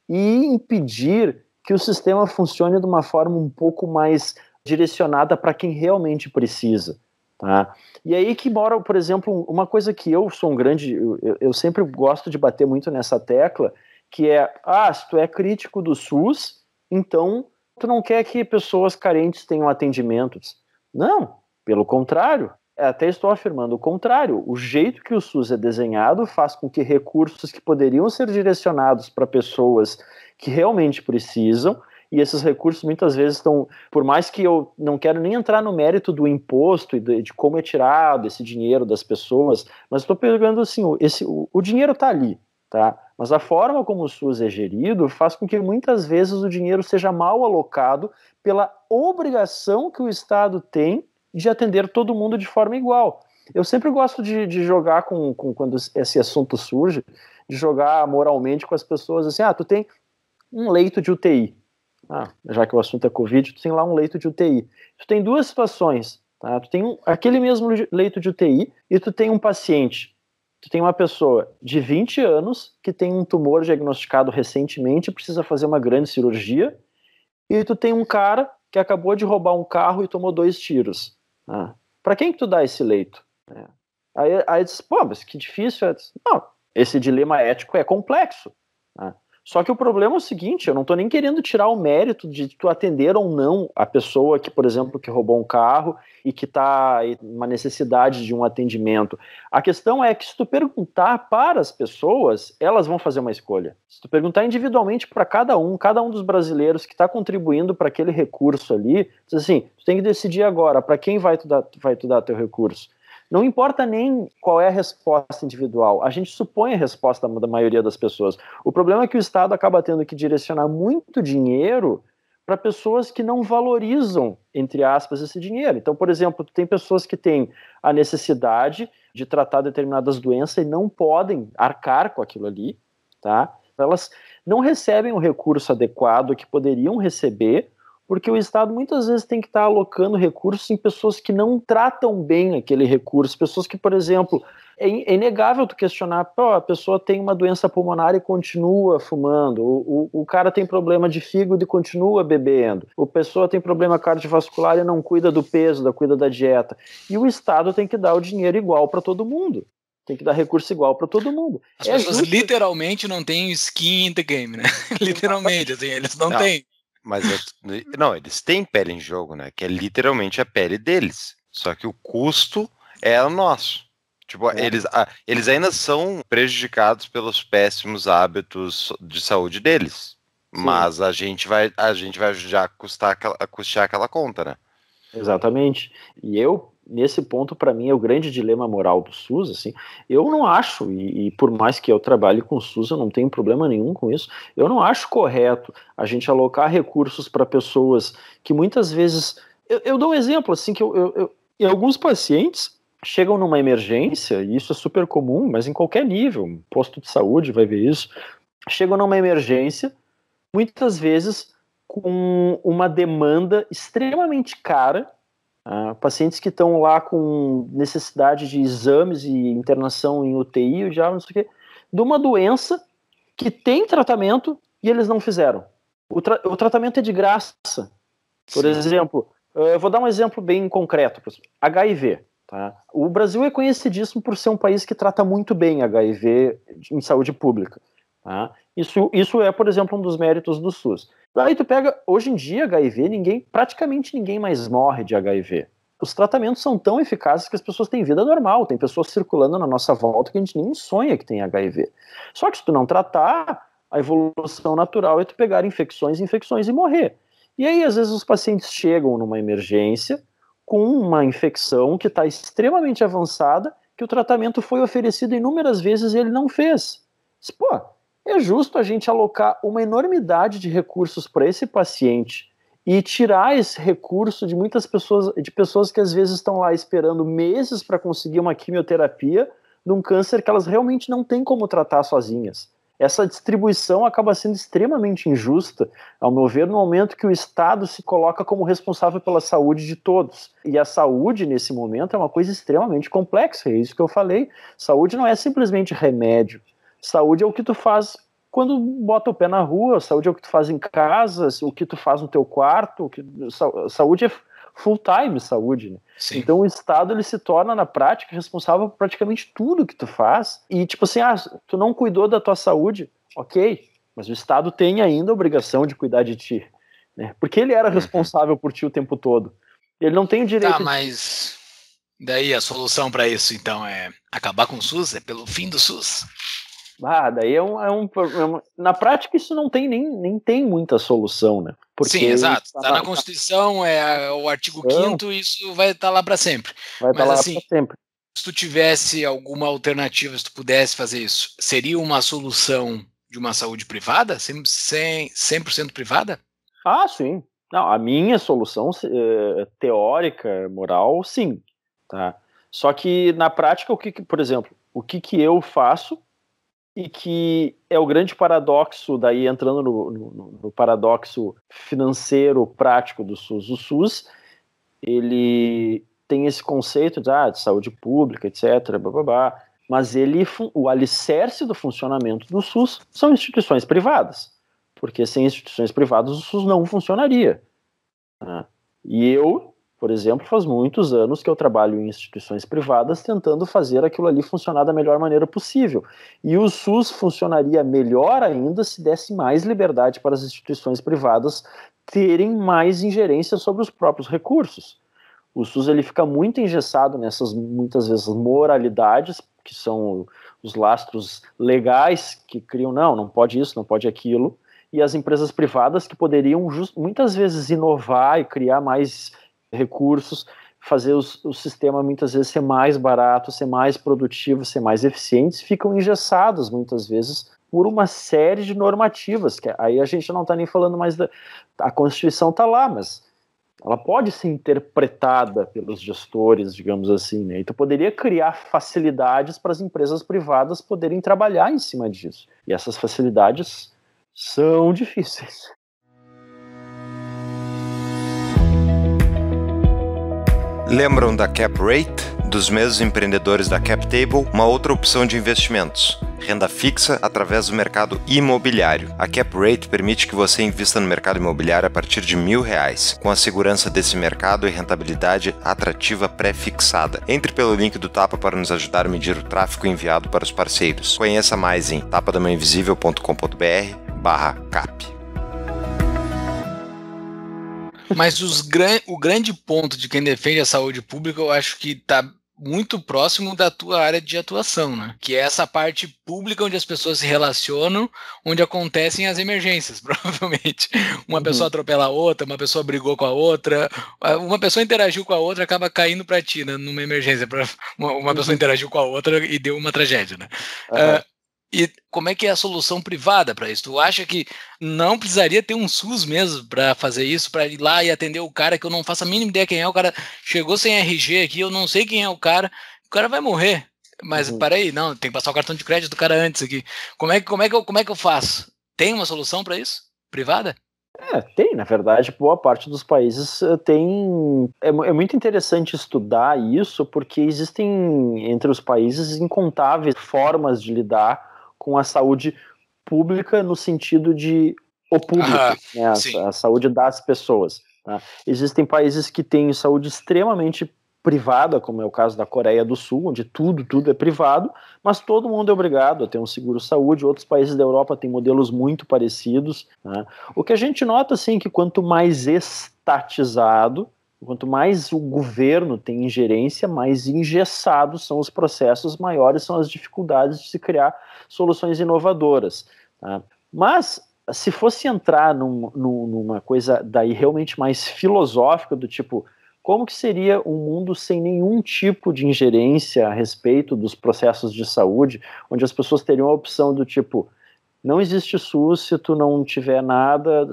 e impedir que o sistema funcione de uma forma um pouco mais direcionada para quem realmente precisa. Tá? E aí que mora, por exemplo, uma coisa que eu sou um grande. Eu, eu sempre gosto de bater muito nessa tecla, que é: ah, se tu é crítico do SUS, então tu não quer que pessoas carentes tenham atendimentos. Não, pelo contrário. É, até estou afirmando o contrário. O jeito que o SUS é desenhado faz com que recursos que poderiam ser direcionados para pessoas que realmente precisam, e esses recursos muitas vezes estão, por mais que eu não quero nem entrar no mérito do imposto e de, de como é tirado esse dinheiro das pessoas, mas estou pegando assim, o, esse, o, o dinheiro está ali. Tá? Mas a forma como o SUS é gerido faz com que muitas vezes o dinheiro seja mal alocado pela obrigação que o Estado tem de atender todo mundo de forma igual. Eu sempre gosto de, de jogar com, com, quando esse assunto surge, de jogar moralmente com as pessoas assim: ah, tu tem um leito de UTI. Ah, já que o assunto é Covid, tu tem lá um leito de UTI. Tu tem duas situações. Tá? Tu tem um, aquele mesmo leito de UTI e tu tem um paciente Tu tem uma pessoa de 20 anos que tem um tumor diagnosticado recentemente precisa fazer uma grande cirurgia, e tu tem um cara que acabou de roubar um carro e tomou dois tiros. Né? Ah, Para quem que tu dá esse leito? É. Aí, aí diz, pô, mas que difícil. Não, esse dilema ético é complexo. Né? Só que o problema é o seguinte, eu não estou nem querendo tirar o mérito de tu atender ou não a pessoa que, por exemplo, que roubou um carro e que está uma necessidade de um atendimento. A questão é que se tu perguntar para as pessoas, elas vão fazer uma escolha. Se tu perguntar individualmente para cada um, cada um dos brasileiros que está contribuindo para aquele recurso ali, diz assim, tu tem que decidir agora para quem vai tu dar, vai tu dar teu recurso. Não importa nem qual é a resposta individual, a gente supõe a resposta da maioria das pessoas. O problema é que o Estado acaba tendo que direcionar muito dinheiro para pessoas que não valorizam, entre aspas, esse dinheiro. Então, por exemplo, tem pessoas que têm a necessidade de tratar determinadas doenças e não podem arcar com aquilo ali, tá? Elas não recebem o recurso adequado que poderiam receber porque o Estado muitas vezes tem que estar alocando recursos em pessoas que não tratam bem aquele recurso, pessoas que, por exemplo, é, é, inegável tu questionar, pô, a pessoa tem uma doença pulmonar e continua fumando, o, o, o, cara tem problema de fígado e continua bebendo, o pessoa tem problema cardiovascular e não cuida do peso, da cuida da dieta. E o Estado tem que dar o dinheiro igual para todo mundo. Tem que dar recurso igual para todo mundo. As é pessoas justo... literalmente não têm skin in the game, né? literalmente, assim, eles não, não. têm. Mas é, não, eles têm pele em jogo, né? Que é literalmente a pele deles. Só que o custo é o nosso. Tipo, é. eles, ah, eles ainda são prejudicados pelos péssimos hábitos de saúde deles. Sim. Mas a gente vai, a gente vai ajudar a custar a custear aquela conta, né? Exatamente. E eu nesse ponto, para mim, é o grande dilema moral do SUS. Assim, eu não acho, e, e, por mais que eu trabalhe com o SUS, eu não tenho problema nenhum com isso, eu não acho correto a gente alocar recursos para pessoas que muitas vezes. Eu, eu, dou um exemplo, assim, que eu, eu, eu, em alguns pacientes chegam numa emergência, e isso é super comum, mas em qualquer nível, um posto de saúde vai ver isso, chegam numa emergência, muitas vezes com uma demanda extremamente cara Uh, pacientes que estão lá com necessidade de exames e internação em UTI, já não sei o quê, de uma doença que tem tratamento e eles não fizeram. O, tra o tratamento é de graça. Por Sim. exemplo, ah, eu vou dar um exemplo bem concreto: HIV. Tá? O Brasil é conhecidíssimo por ser um país que trata muito bem HIV em saúde pública. Tá? Isso, isso é, por exemplo, um dos méritos do SUS. Daí tu pega, hoje em dia, HIV, ninguém, praticamente ninguém mais morre de HIV. Os tratamentos são tão eficazes que as pessoas têm vida normal, tem pessoas circulando na nossa volta que a gente nem sonha que tem HIV. Só que se tu não tratar, a evolução natural é tu pegar infecções, infecções e morrer. E aí, às vezes, os pacientes chegam numa emergência com uma infecção que está extremamente avançada, que o tratamento foi oferecido inúmeras vezes e ele não fez. Pô, é justo a gente alocar uma enormidade de recursos para esse paciente e tirar esse recurso de muitas pessoas, de pessoas que às vezes estão lá esperando meses para conseguir uma quimioterapia de um câncer que elas realmente não têm como tratar sozinhas. Essa distribuição acaba sendo extremamente injusta, ao meu ver, no momento que o Estado se coloca como responsável pela saúde de todos. E a saúde, nesse momento, é uma coisa extremamente complexa, é isso que eu falei. Saúde não é simplesmente remédio, Saúde é o que tu faz quando bota o pé na rua, saúde é o que tu faz em casa, o que tu faz no teu quarto, que, saúde é full time saúde. Né? Então o Estado ele se torna na prática responsável por praticamente tudo que tu faz e tipo assim, ah, tu não cuidou da tua saúde, ok, mas o Estado tem ainda a obrigação de cuidar de ti, né? Porque ele era uhum. responsável por ti o tempo todo. Ele não tem o direito. Tá, de... mas daí a solução para isso então é acabar com o SUS, é pelo fim do SUS. Ah, daí é um, é um, é na prática isso não tem nem, nem tem muita solução, né? Porque Sim, exato. Está tá, tá na Constituição, é o artigo 5 isso vai estar tá lá para sempre. Vai estar tá lá assim, para sempre. Se tu tivesse alguma alternativa, se tu pudesse fazer isso, seria uma solução de uma saúde privada? 100%, 100 privada? Ah, sim. Não, a minha solução eh, teórica, moral, sim. Tá? Só que na prática, o que, por exemplo, o que, que eu faço e que é o grande paradoxo, daí entrando no, no, no paradoxo financeiro prático do SUS. O SUS, ele tem esse conceito de, ah, de saúde pública, etc., blá, blá, blá, mas ele, o alicerce do funcionamento do SUS são instituições privadas, porque sem instituições privadas o SUS não funcionaria. Né? E eu por exemplo, faz muitos anos que eu trabalho em instituições privadas tentando fazer aquilo ali funcionar da melhor maneira possível. E o SUS funcionaria melhor ainda se desse mais liberdade para as instituições privadas terem mais ingerência sobre os próprios recursos. O SUS ele fica muito engessado nessas muitas vezes moralidades que são os lastros legais que criam não, não pode isso, não pode aquilo, e as empresas privadas que poderiam just, muitas vezes inovar e criar mais recursos, fazer os, o sistema muitas vezes ser mais barato, ser mais produtivo, ser mais eficiente, ficam engessados muitas vezes por uma série de normativas, que aí a gente não está nem falando mais da a Constituição está lá, mas ela pode ser interpretada pelos gestores, digamos assim, né? Então poderia criar facilidades para as empresas privadas poderem trabalhar em cima disso. E essas facilidades são difíceis. Lembram da cap rate? Dos mesmos empreendedores da cap table, uma outra opção de investimentos renda fixa através do mercado imobiliário. A cap rate permite que você invista no mercado imobiliário a partir de mil reais, com a segurança desse mercado e rentabilidade atrativa pré-fixada. Entre pelo link do Tapa para nos ajudar a medir o tráfego enviado para os parceiros. Conheça mais em tapadamainvisivelcombr barra cap. Mas gran... o grande ponto de quem defende a saúde pública, eu acho que está muito próximo da tua área de atuação, né? Que é essa parte pública onde as pessoas se relacionam, onde acontecem as emergências, provavelmente. Uma uhum. pessoa atropela a outra, uma pessoa brigou com a outra, uma pessoa interagiu com a outra, acaba caindo para ti né, numa emergência. Uma, uhum. pessoa interagiu com a outra e deu uma tragédia, né? Uhum. Uh, e como é que é a solução privada para isso? Tu acha que não precisaria ter um SUS mesmo para fazer isso, para ir lá e atender o cara que eu não faço a mínima ideia quem é? O cara chegou sem RG aqui, eu não sei quem é o cara, o cara vai morrer. Mas uhum. aí, não, tem que passar o cartão de crédito do cara antes aqui. Como é, como é, que, eu, como é que eu faço? Tem uma solução para isso? Privada? É, tem, na verdade, boa parte dos países eh, tem. É, é, muito interessante estudar isso, porque existem entre os países incontáveis formas de lidar com a saúde pública no sentido de o público, ah, né, a, a, saúde das pessoas. Tá? Existem países que têm saúde extremamente privada, como é o caso da Coreia do Sul, onde tudo, tudo é privado, mas todo mundo é obrigado a ter um seguro saúde. Outros países da Europa têm modelos muito parecidos. Né? O que a gente nota, assim, é que quanto mais estatizado, Quanto mais o governo tem ingerência, mais engessados são os processos, maiores são as dificuldades de se criar soluções inovadoras. Tá? Mas se fosse entrar num, num, numa coisa daí realmente mais filosófica do tipo como que seria um mundo sem nenhum tipo de ingerência a respeito dos processos de saúde, onde as pessoas teriam a opção do tipo não existe SUS se tu não tiver nada.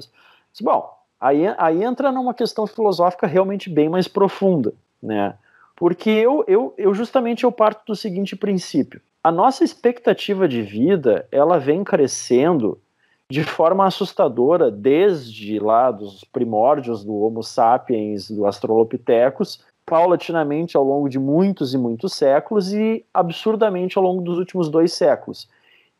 Bom, Aí, aí entra numa questão filosófica realmente bem mais profunda, né? Porque eu, eu, eu justamente eu parto do seguinte princípio. A nossa expectativa de vida, ela vem crescendo de forma assustadora desde lá dos primórdios do Homo sapiens, do Australopithecus, paulatinamente ao longo de muitos e muitos séculos e absurdamente ao longo dos últimos dois séculos.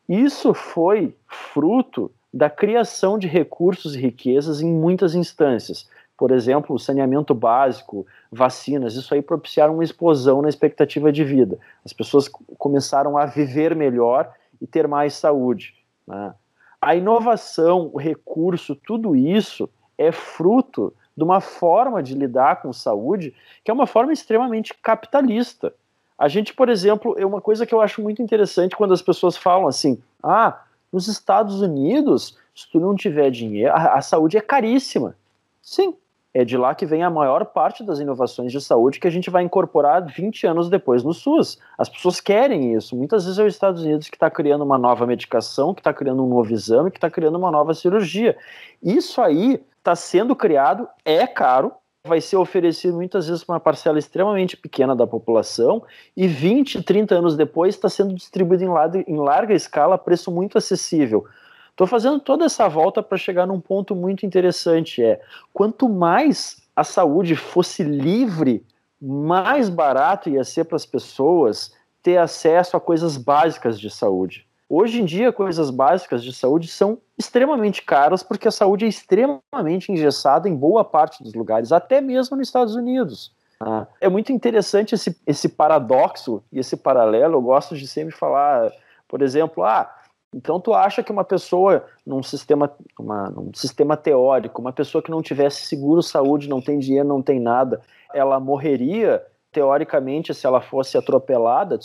Isso foi fruto da criação de recursos e riquezas em muitas instâncias. Por exemplo, saneamento básico, vacinas, isso aí propiciaram uma explosão na expectativa de vida. As pessoas começaram a viver melhor e ter mais saúde. Né? A inovação, o recurso, tudo isso é fruto de uma forma de lidar com saúde que é uma forma extremamente capitalista. A gente, por exemplo, é uma coisa que eu acho muito interessante quando as pessoas falam assim: ah, nos Estados Unidos, se tu não tiver dinheiro, a, a saúde é caríssima. Sim, é de lá que vem a maior parte das inovações de saúde que a gente vai incorporar 20 anos depois no SUS. As pessoas querem isso. Muitas vezes é os Estados Unidos que está criando uma nova medicação, que está criando um novo exame, que está criando uma nova cirurgia. Isso aí está sendo criado, é caro, vai ser oferecido muitas vezes para uma parcela extremamente pequena da população e 20, 30 anos depois está sendo distribuído em, larga, em larga escala a preço muito acessível. Estou fazendo toda essa volta para chegar num ponto muito interessante, é quanto mais a saúde fosse livre, mais barato ia ser para as pessoas ter acesso a coisas básicas de saúde. Hoje em dia, coisas básicas de saúde são extremamente caras porque a saúde é extremamente engessada em boa parte dos lugares, até mesmo nos Estados Unidos. Tá? é muito interessante esse, esse paradoxo e esse paralelo. Eu gosto de sempre falar, por exemplo, ah, então tu acha que uma pessoa num sistema, uma, num sistema teórico, uma pessoa que não tivesse seguro saúde, não tem dinheiro, não tem nada, ela morreria teoricamente se ela fosse atropelada?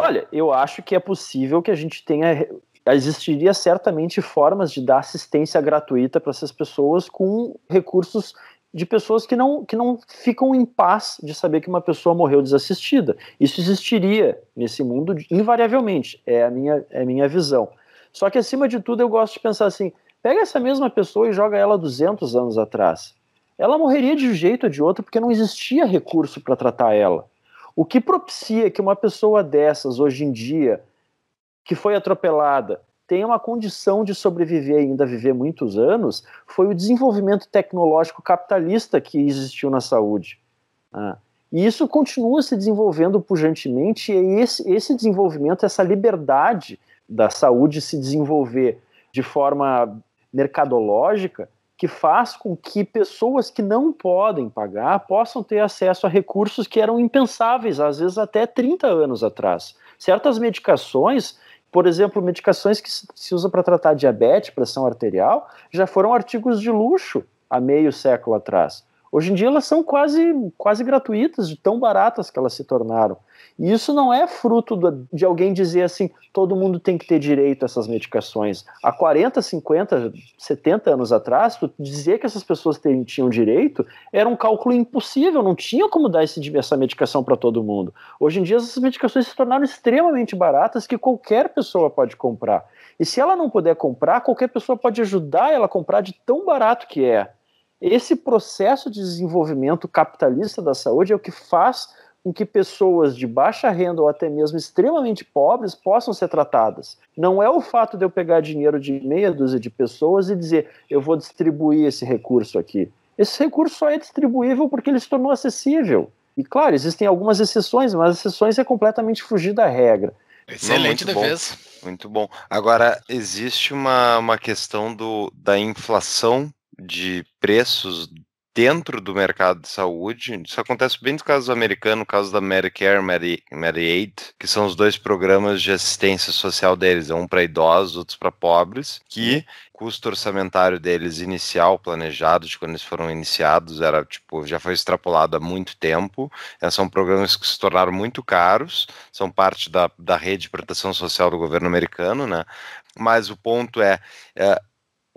Olha, eu acho que é possível que a gente tenha. Existiria certamente formas de dar assistência gratuita para essas pessoas com recursos de pessoas que não, que não ficam em paz de saber que uma pessoa morreu desassistida. Isso existiria nesse mundo invariavelmente, é a minha, é a minha visão. Só que, acima de tudo, eu gosto de pensar assim: pega essa mesma pessoa e joga ela 200 anos atrás. Ela morreria de um jeito ou de outro porque não existia recurso para tratar ela. O que propicia que uma pessoa dessas, hoje em dia, que foi atropelada, tenha uma condição de sobreviver e ainda viver muitos anos, foi o desenvolvimento tecnológico capitalista que existiu na saúde. Né? e isso continua se desenvolvendo pujantemente, e esse, esse desenvolvimento, essa liberdade da saúde se desenvolver de forma mercadológica, que faz com que pessoas que não podem pagar possam ter acesso a recursos que eram impensáveis, às vezes até 30 anos atrás. Certas medicações, por exemplo, medicações que se usa para tratar diabetes, pressão arterial, já foram artigos de luxo há meio século atrás. Hoje em dia elas são quase, quase gratuitas, de tão baratas que elas se tornaram. E isso não é fruto de alguém dizer assim, todo mundo tem que ter direito a essas medicações. Há 40, 50, 70 anos atrás, dizer que essas pessoas tinham direito era um cálculo impossível, não tinha como dar esse, essa medicação para todo mundo. Hoje em dia essas medicações se tornaram extremamente baratas que qualquer pessoa pode comprar. E se ela não puder comprar, qualquer pessoa pode ajudar ela a comprar de tão barato que é. Esse processo de desenvolvimento capitalista da saúde é o que faz com que pessoas de baixa renda ou até mesmo extremamente pobres possam ser tratadas. Não é o fato de eu pegar dinheiro de meia dúzia de pessoas e dizer eu vou distribuir esse recurso aqui. Esse recurso só é distribuível porque ele se tornou acessível. E claro, existem algumas exceções, mas exceções é completamente fugir da regra. Excelente Não, defesa. Bom. Muito bom. Agora, existe uma, uma questão do, da inflação de preços dentro do mercado de saúde. Isso acontece bem no caso americano, no caso da Medicare, Medi Medicaid, que são os dois programas de assistência social deles, um para idosos, outro para pobres, que o uhum. custo orçamentário deles inicial, planejado de quando eles foram iniciados, era tipo, já foi extrapolado há muito tempo. É, são programas que se tornaram muito caros, são parte da, da rede de proteção social do governo americano, né? Mas o ponto é, é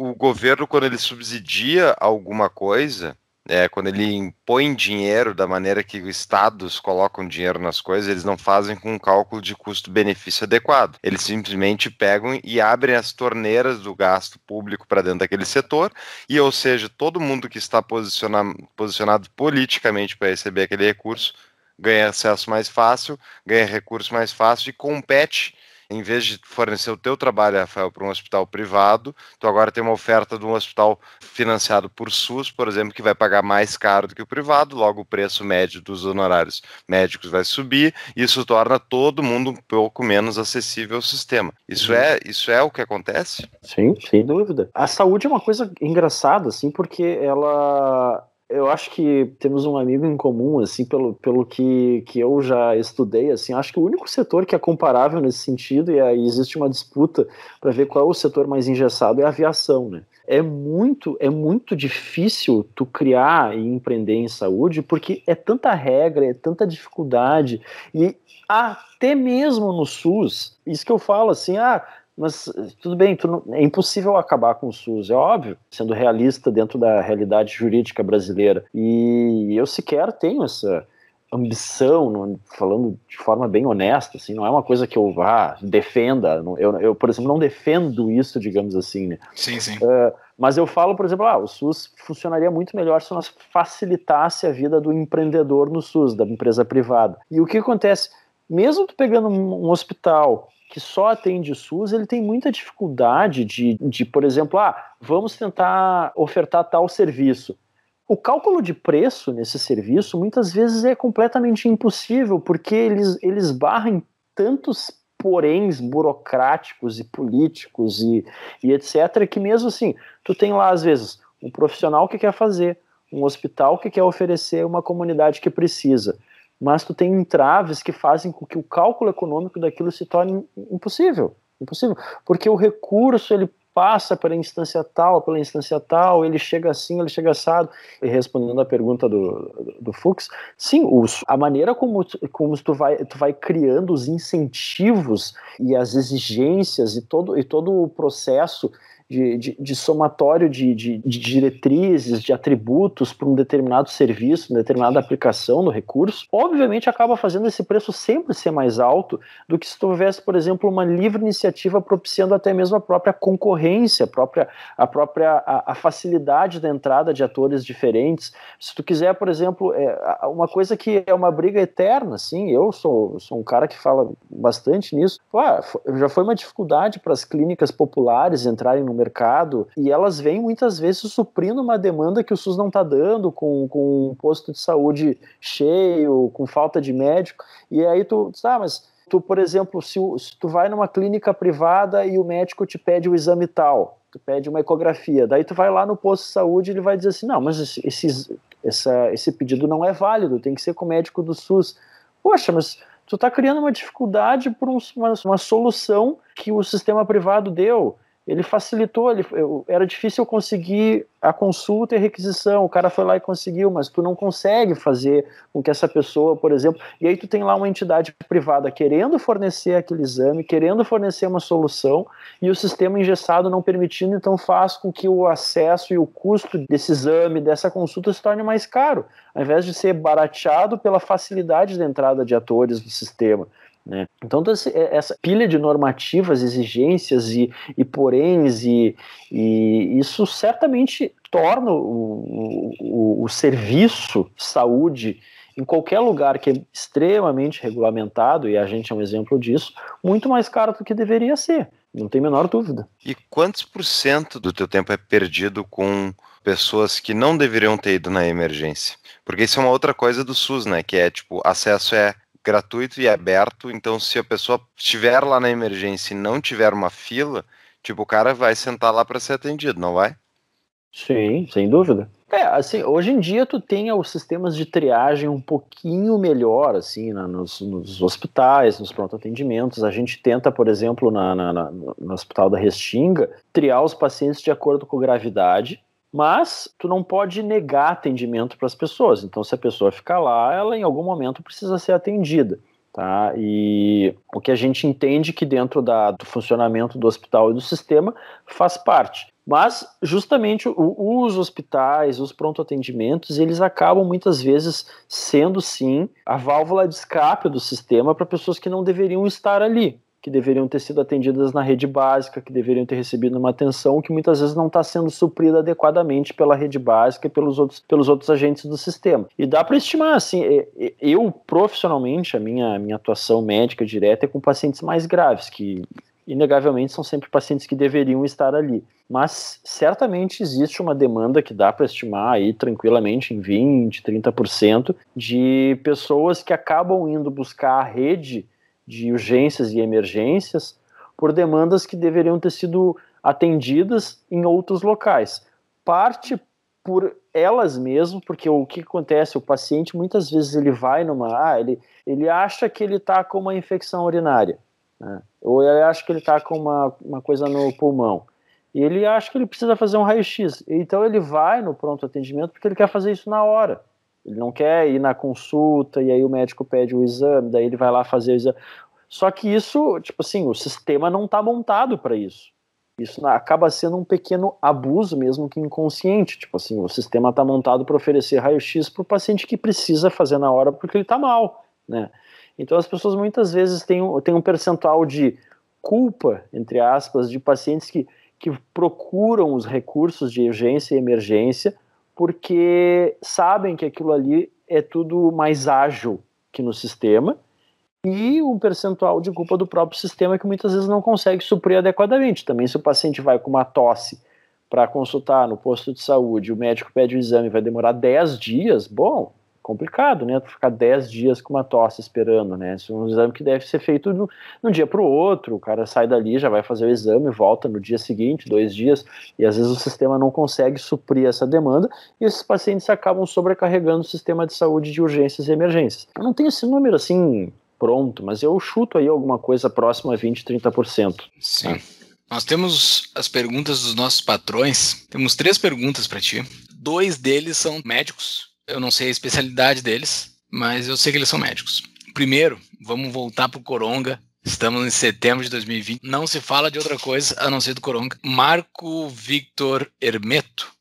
o governo, quando ele subsidia alguma coisa, é, quando ele impõe dinheiro da maneira que os estados colocam dinheiro nas coisas, eles não fazem com um cálculo de custo-benefício adequado. Eles simplesmente pegam e abrem as torneiras do gasto público para dentro daquele setor, e ou seja, todo mundo que está posicionado, posicionado politicamente para receber aquele recurso ganha acesso mais fácil, ganha recurso mais fácil e compete em vez de fornecer o teu trabalho, Rafael, para um hospital privado, tu agora tem uma oferta de um hospital financiado por SUS, por exemplo, que vai pagar mais caro do que o privado, logo o preço médio dos honorários médicos vai subir, e isso torna todo mundo um pouco menos acessível ao sistema. Isso uhum. é, isso é o que acontece? Sim, sem dúvida. A saúde é uma coisa engraçada, assim, porque ela eu acho que temos um amigo em comum, assim, pelo, pelo que, que eu já estudei, assim, acho que o único setor que é comparável nesse sentido, e aí existe uma disputa para ver qual é o setor mais engessado, é a aviação, né? É muito, é muito difícil tu criar e empreender em saúde, porque é tanta regra, é tanta dificuldade, e até mesmo no SUS, isso que eu falo, assim, ah, mas eh, tudo bem, tu não, é impossível acabar com o SUS, é óbvio, sendo realista dentro da realidade jurídica brasileira. E eu sequer tenho essa ambição, falando de forma bem honesta, assim, não é uma coisa que eu vá defenda. Eu, eu, por exemplo, não defendo isso, digamos assim. Né? Sim, sim. Uh, mas eu falo, por exemplo, ah, o SUS funcionaria muito melhor se nós facilitasse a vida do empreendedor no SUS, da empresa privada. E o que acontece? Mesmo tu pegando um hospital que só atende SUS, ele tem muita dificuldade de, de, por exemplo, ah, vamos tentar ofertar tal serviço. O cálculo de preço nesse serviço muitas vezes é completamente impossível, porque eles, eles barram tantos poréns burocráticos e políticos e, e etc., que mesmo assim, tu tem lá, às vezes, um profissional que quer fazer, um hospital que quer oferecer uma comunidade que precisa mas tu tem entraves que fazem com que o cálculo econômico daquilo se torne impossível, impossível, porque o recurso ele passa pela instância tal, pela instância tal, ele chega assim, ele chega assado. E respondendo à pergunta do, do Fux, sim, os, a maneira como, como tu, vai, tu vai criando os incentivos e as exigências e todo, e todo o processo de, de, de somatório de, de, de, diretrizes, de atributos para um determinado serviço, uma determinada aplicação do recurso, obviamente acaba fazendo esse preço sempre ser mais alto do que se tivesse, por exemplo, uma livre iniciativa propiciando até mesmo a própria concorrência, a própria, a, própria a, a facilidade da entrada de atores diferentes. Se tu quiser, por exemplo, é, uma coisa que é uma briga eterna, sim. eu sou, sou um cara que fala bastante nisso, ah, já foi uma dificuldade para as clínicas populares entrarem no mercado e elas vêm muitas vezes suprindo uma demanda que o SUS não está dando, com, com um posto de saúde cheio, com falta de médico. E aí tu, ah, mas tu, por exemplo, se, se tu vai numa clínica privada e o médico te pede o exame tal, tu pede uma ecografia, daí tu vai lá no posto de saúde e ele vai dizer assim, não, mas esse, esse, esse pedido não é válido, tem que ser com o médico do SUS. Poxa, mas tu está criando uma dificuldade por uma, uma solução que o sistema privado deu ele facilitou, ele, eu, era difícil conseguir a consulta e requisição, o cara foi lá e conseguiu, mas tu não consegue fazer com que essa pessoa, por exemplo, e aí tu tem lá uma entidade privada querendo fornecer aquele exame, querendo fornecer uma solução, e o sistema engessado não permitindo, então faz com que o acesso e o custo desse exame, dessa consulta se torne mais caro, ao invés de ser barateado pela facilidade de entrada de atores no sistema. Né? Então, então é, essa pilha de normativas, exigências e, e poréns, e, e isso certamente torna o, o, o serviço saúde em qualquer lugar que é extremamente regulamentado, e a gente é um exemplo disso, muito mais caro do que deveria ser. Não tem a menor dúvida. E quantos por cento do teu tempo é perdido com pessoas que não deveriam ter ido na emergência? Porque isso é uma outra coisa do SUS, né? Que é tipo, acesso é gratuito e aberto, então se a pessoa estiver lá na emergência e não tiver uma fila, tipo, o cara vai sentar lá para ser atendido, não vai? Sim, sem dúvida. É, assim, hoje em dia tu tem os sistemas de triagem um pouquinho melhor, assim, nos, nos, hospitais, nos pronto-atendimentos. A gente tenta, por exemplo, na, na, na, no Hospital da Restinga, triar os pacientes de acordo com gravidade, mas tu não pode negar atendimento para as pessoas. Então, se a pessoa ficar lá, ela em algum momento precisa ser atendida. Tá? E o que a gente entende que dentro da, do funcionamento do hospital e do sistema faz parte. Mas justamente o, os hospitais, os pronto atendimentos, eles acabam muitas vezes sendo sim a válvula de escape do sistema para pessoas que não deveriam estar ali que deveriam ter sido atendidas na rede básica, que deveriam ter recebido uma atenção que muitas vezes não está sendo suprida adequadamente pela rede básica e pelos outros, pelos outros agentes do sistema. E dá para estimar, assim, eu profissionalmente, a minha, minha atuação médica direta é com pacientes mais graves, que inegavelmente são sempre pacientes que deveriam estar ali. Mas certamente existe uma demanda que dá para estimar aí tranquilamente em 20, 30% de pessoas que acabam indo buscar a rede de urgências e emergências por demandas que deveriam ter sido atendidas em outros locais. Parte por elas mesmas, porque o que acontece, o paciente muitas vezes ele vai numa, ah, ele, ele acha que ele está com uma infecção urinária, né? ou ele acha que ele está com uma, uma coisa no pulmão, e ele acha que ele precisa fazer um raio-x, então ele vai no pronto atendimento porque ele quer fazer isso na hora. Ele não quer ir na consulta e aí o médico pede o exame, daí ele vai lá fazer o exame. Só que isso, tipo assim, o sistema não está montado para isso. Isso acaba sendo um pequeno abuso mesmo que inconsciente. Tipo assim, o sistema está montado para oferecer raio-x para o paciente que precisa fazer na hora porque ele está mal, né? Então as pessoas muitas vezes têm, têm um percentual de culpa, entre aspas, de pacientes que, que procuram os recursos de urgência e emergência porque sabem que aquilo ali é tudo mais ágil que no sistema e um percentual de culpa do próprio sistema que muitas vezes não consegue suprir adequadamente. Também se o paciente vai com uma tosse para consultar no posto de saúde, o médico pede o exame vai demorar 10 dias, bom, complicado, né? Ficar 10 dias com uma tosse esperando, né? Isso é um exame que deve ser feito no, no dia para o outro. O cara sai dali, já vai fazer o exame, volta no dia seguinte, dois dias, e às vezes o sistema não consegue suprir essa demanda e esses pacientes acabam sobrecarregando o sistema de saúde de urgências e emergências. Eu não tenho esse número assim pronto, mas eu chuto aí alguma coisa próxima a 20, 30%. Sim. Nós temos as perguntas dos nossos patrões. Temos três perguntas para ti. Dois deles são médicos eu não sei a especialidade deles, mas eu sei que eles são médicos. Primeiro, vamos voltar para o Coronga. Estamos em setembro de 2020. Não se fala de outra coisa a não ser do Coronga. Marco Victor Hermeto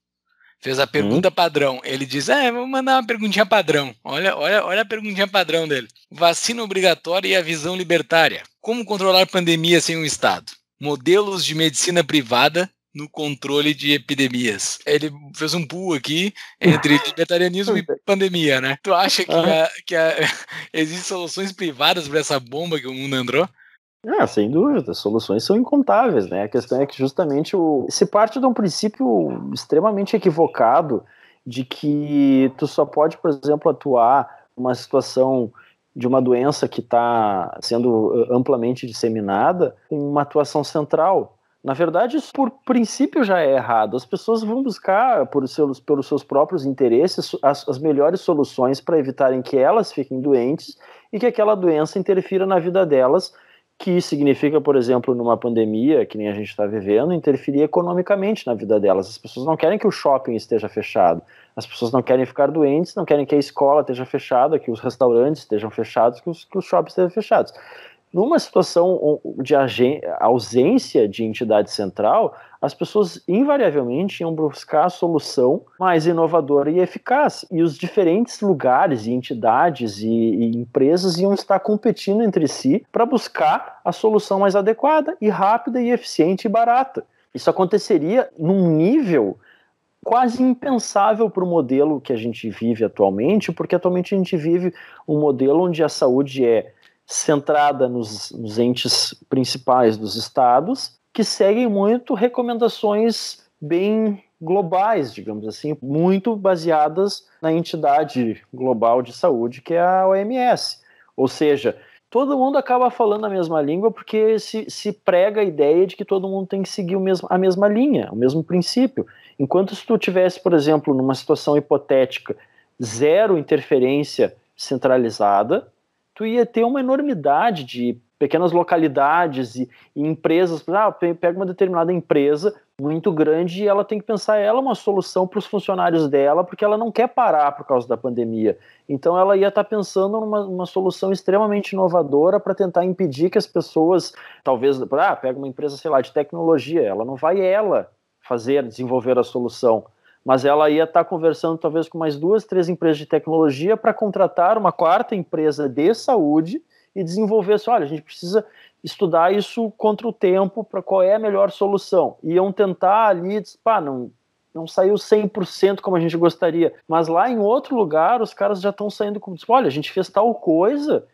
fez a pergunta hum? padrão. Ele diz: É, vou mandar uma perguntinha padrão. Olha, olha, olha a perguntinha padrão dele: vacina obrigatória e a visão libertária. Como controlar pandemia sem o um Estado? Modelos de medicina privada no controle de epidemias. Ele fez um pool aqui entre libertarianismo e é. pandemia, né? Tu acha que, ah. a, que a, existem soluções privadas para essa bomba que o mundo andou? Ah, sem dúvida, soluções são incontáveis, né? A questão é que justamente o... se parte de um princípio extremamente equivocado de que tu só pode, por exemplo, atuar numa situação de uma doença que está sendo ah, amplamente disseminada em uma atuação central. Na verdade, isso por princípio já é errado. As pessoas vão buscar, por seus, pelos seus próprios interesses, as, as melhores soluções para evitarem que elas fiquem doentes e que aquela doença interfira na vida delas, que significa, por exemplo, numa pandemia que nem a gente está vivendo, interferir economicamente na vida delas. As pessoas não querem que o shopping esteja fechado, as pessoas não querem ficar doentes, não querem que a escola esteja fechada, que os restaurantes estejam fechados, que os, que os shoppings estejam fechados numa situação de ausência de entidade central, as pessoas invariavelmente iam buscar a solução mais inovadora e eficaz. E os diferentes lugares e entidades e, e empresas iam estar competindo entre si para buscar a solução mais adequada e rápida e eficiente e barata. Isso aconteceria num nível quase impensável para o modelo que a gente vive atualmente, porque atualmente a gente vive um modelo onde a saúde é centrada nos, nos entes principais dos estados, que seguem muito recomendações bem globais, digamos assim, muito baseadas na entidade global de saúde, que é a OMS. Ou seja, todo mundo acaba falando a mesma língua porque se, se prega a ideia de que todo mundo tem que seguir mesmo, a mesma linha, o mesmo princípio. Enquanto se tu tivesse, por exemplo, numa situação hipotética, zero interferência centralizada, tu ia ter uma enormidade de pequenas localidades e, e empresas. Ah, pega uma determinada empresa muito grande e ela tem que pensar ela uma solução para os funcionários dela, porque ela não quer parar por causa da pandemia. Então ela ia estar tá pensando numa uma solução extremamente inovadora para tentar impedir que as pessoas, talvez, ah, pega uma empresa, sei lá, de tecnologia, ela não vai ela fazer, desenvolver a solução mas ela ia estar tá conversando talvez com mais duas, três empresas de tecnologia para contratar uma quarta empresa de saúde e desenvolver isso. Assim, olha, a gente precisa estudar isso contra o tempo para qual é a melhor solução. Iam tentar ali, pá, não, não saiu 100% como a gente gostaria, mas lá em outro lugar os caras já estão saindo com, olha, a gente fez tal coisa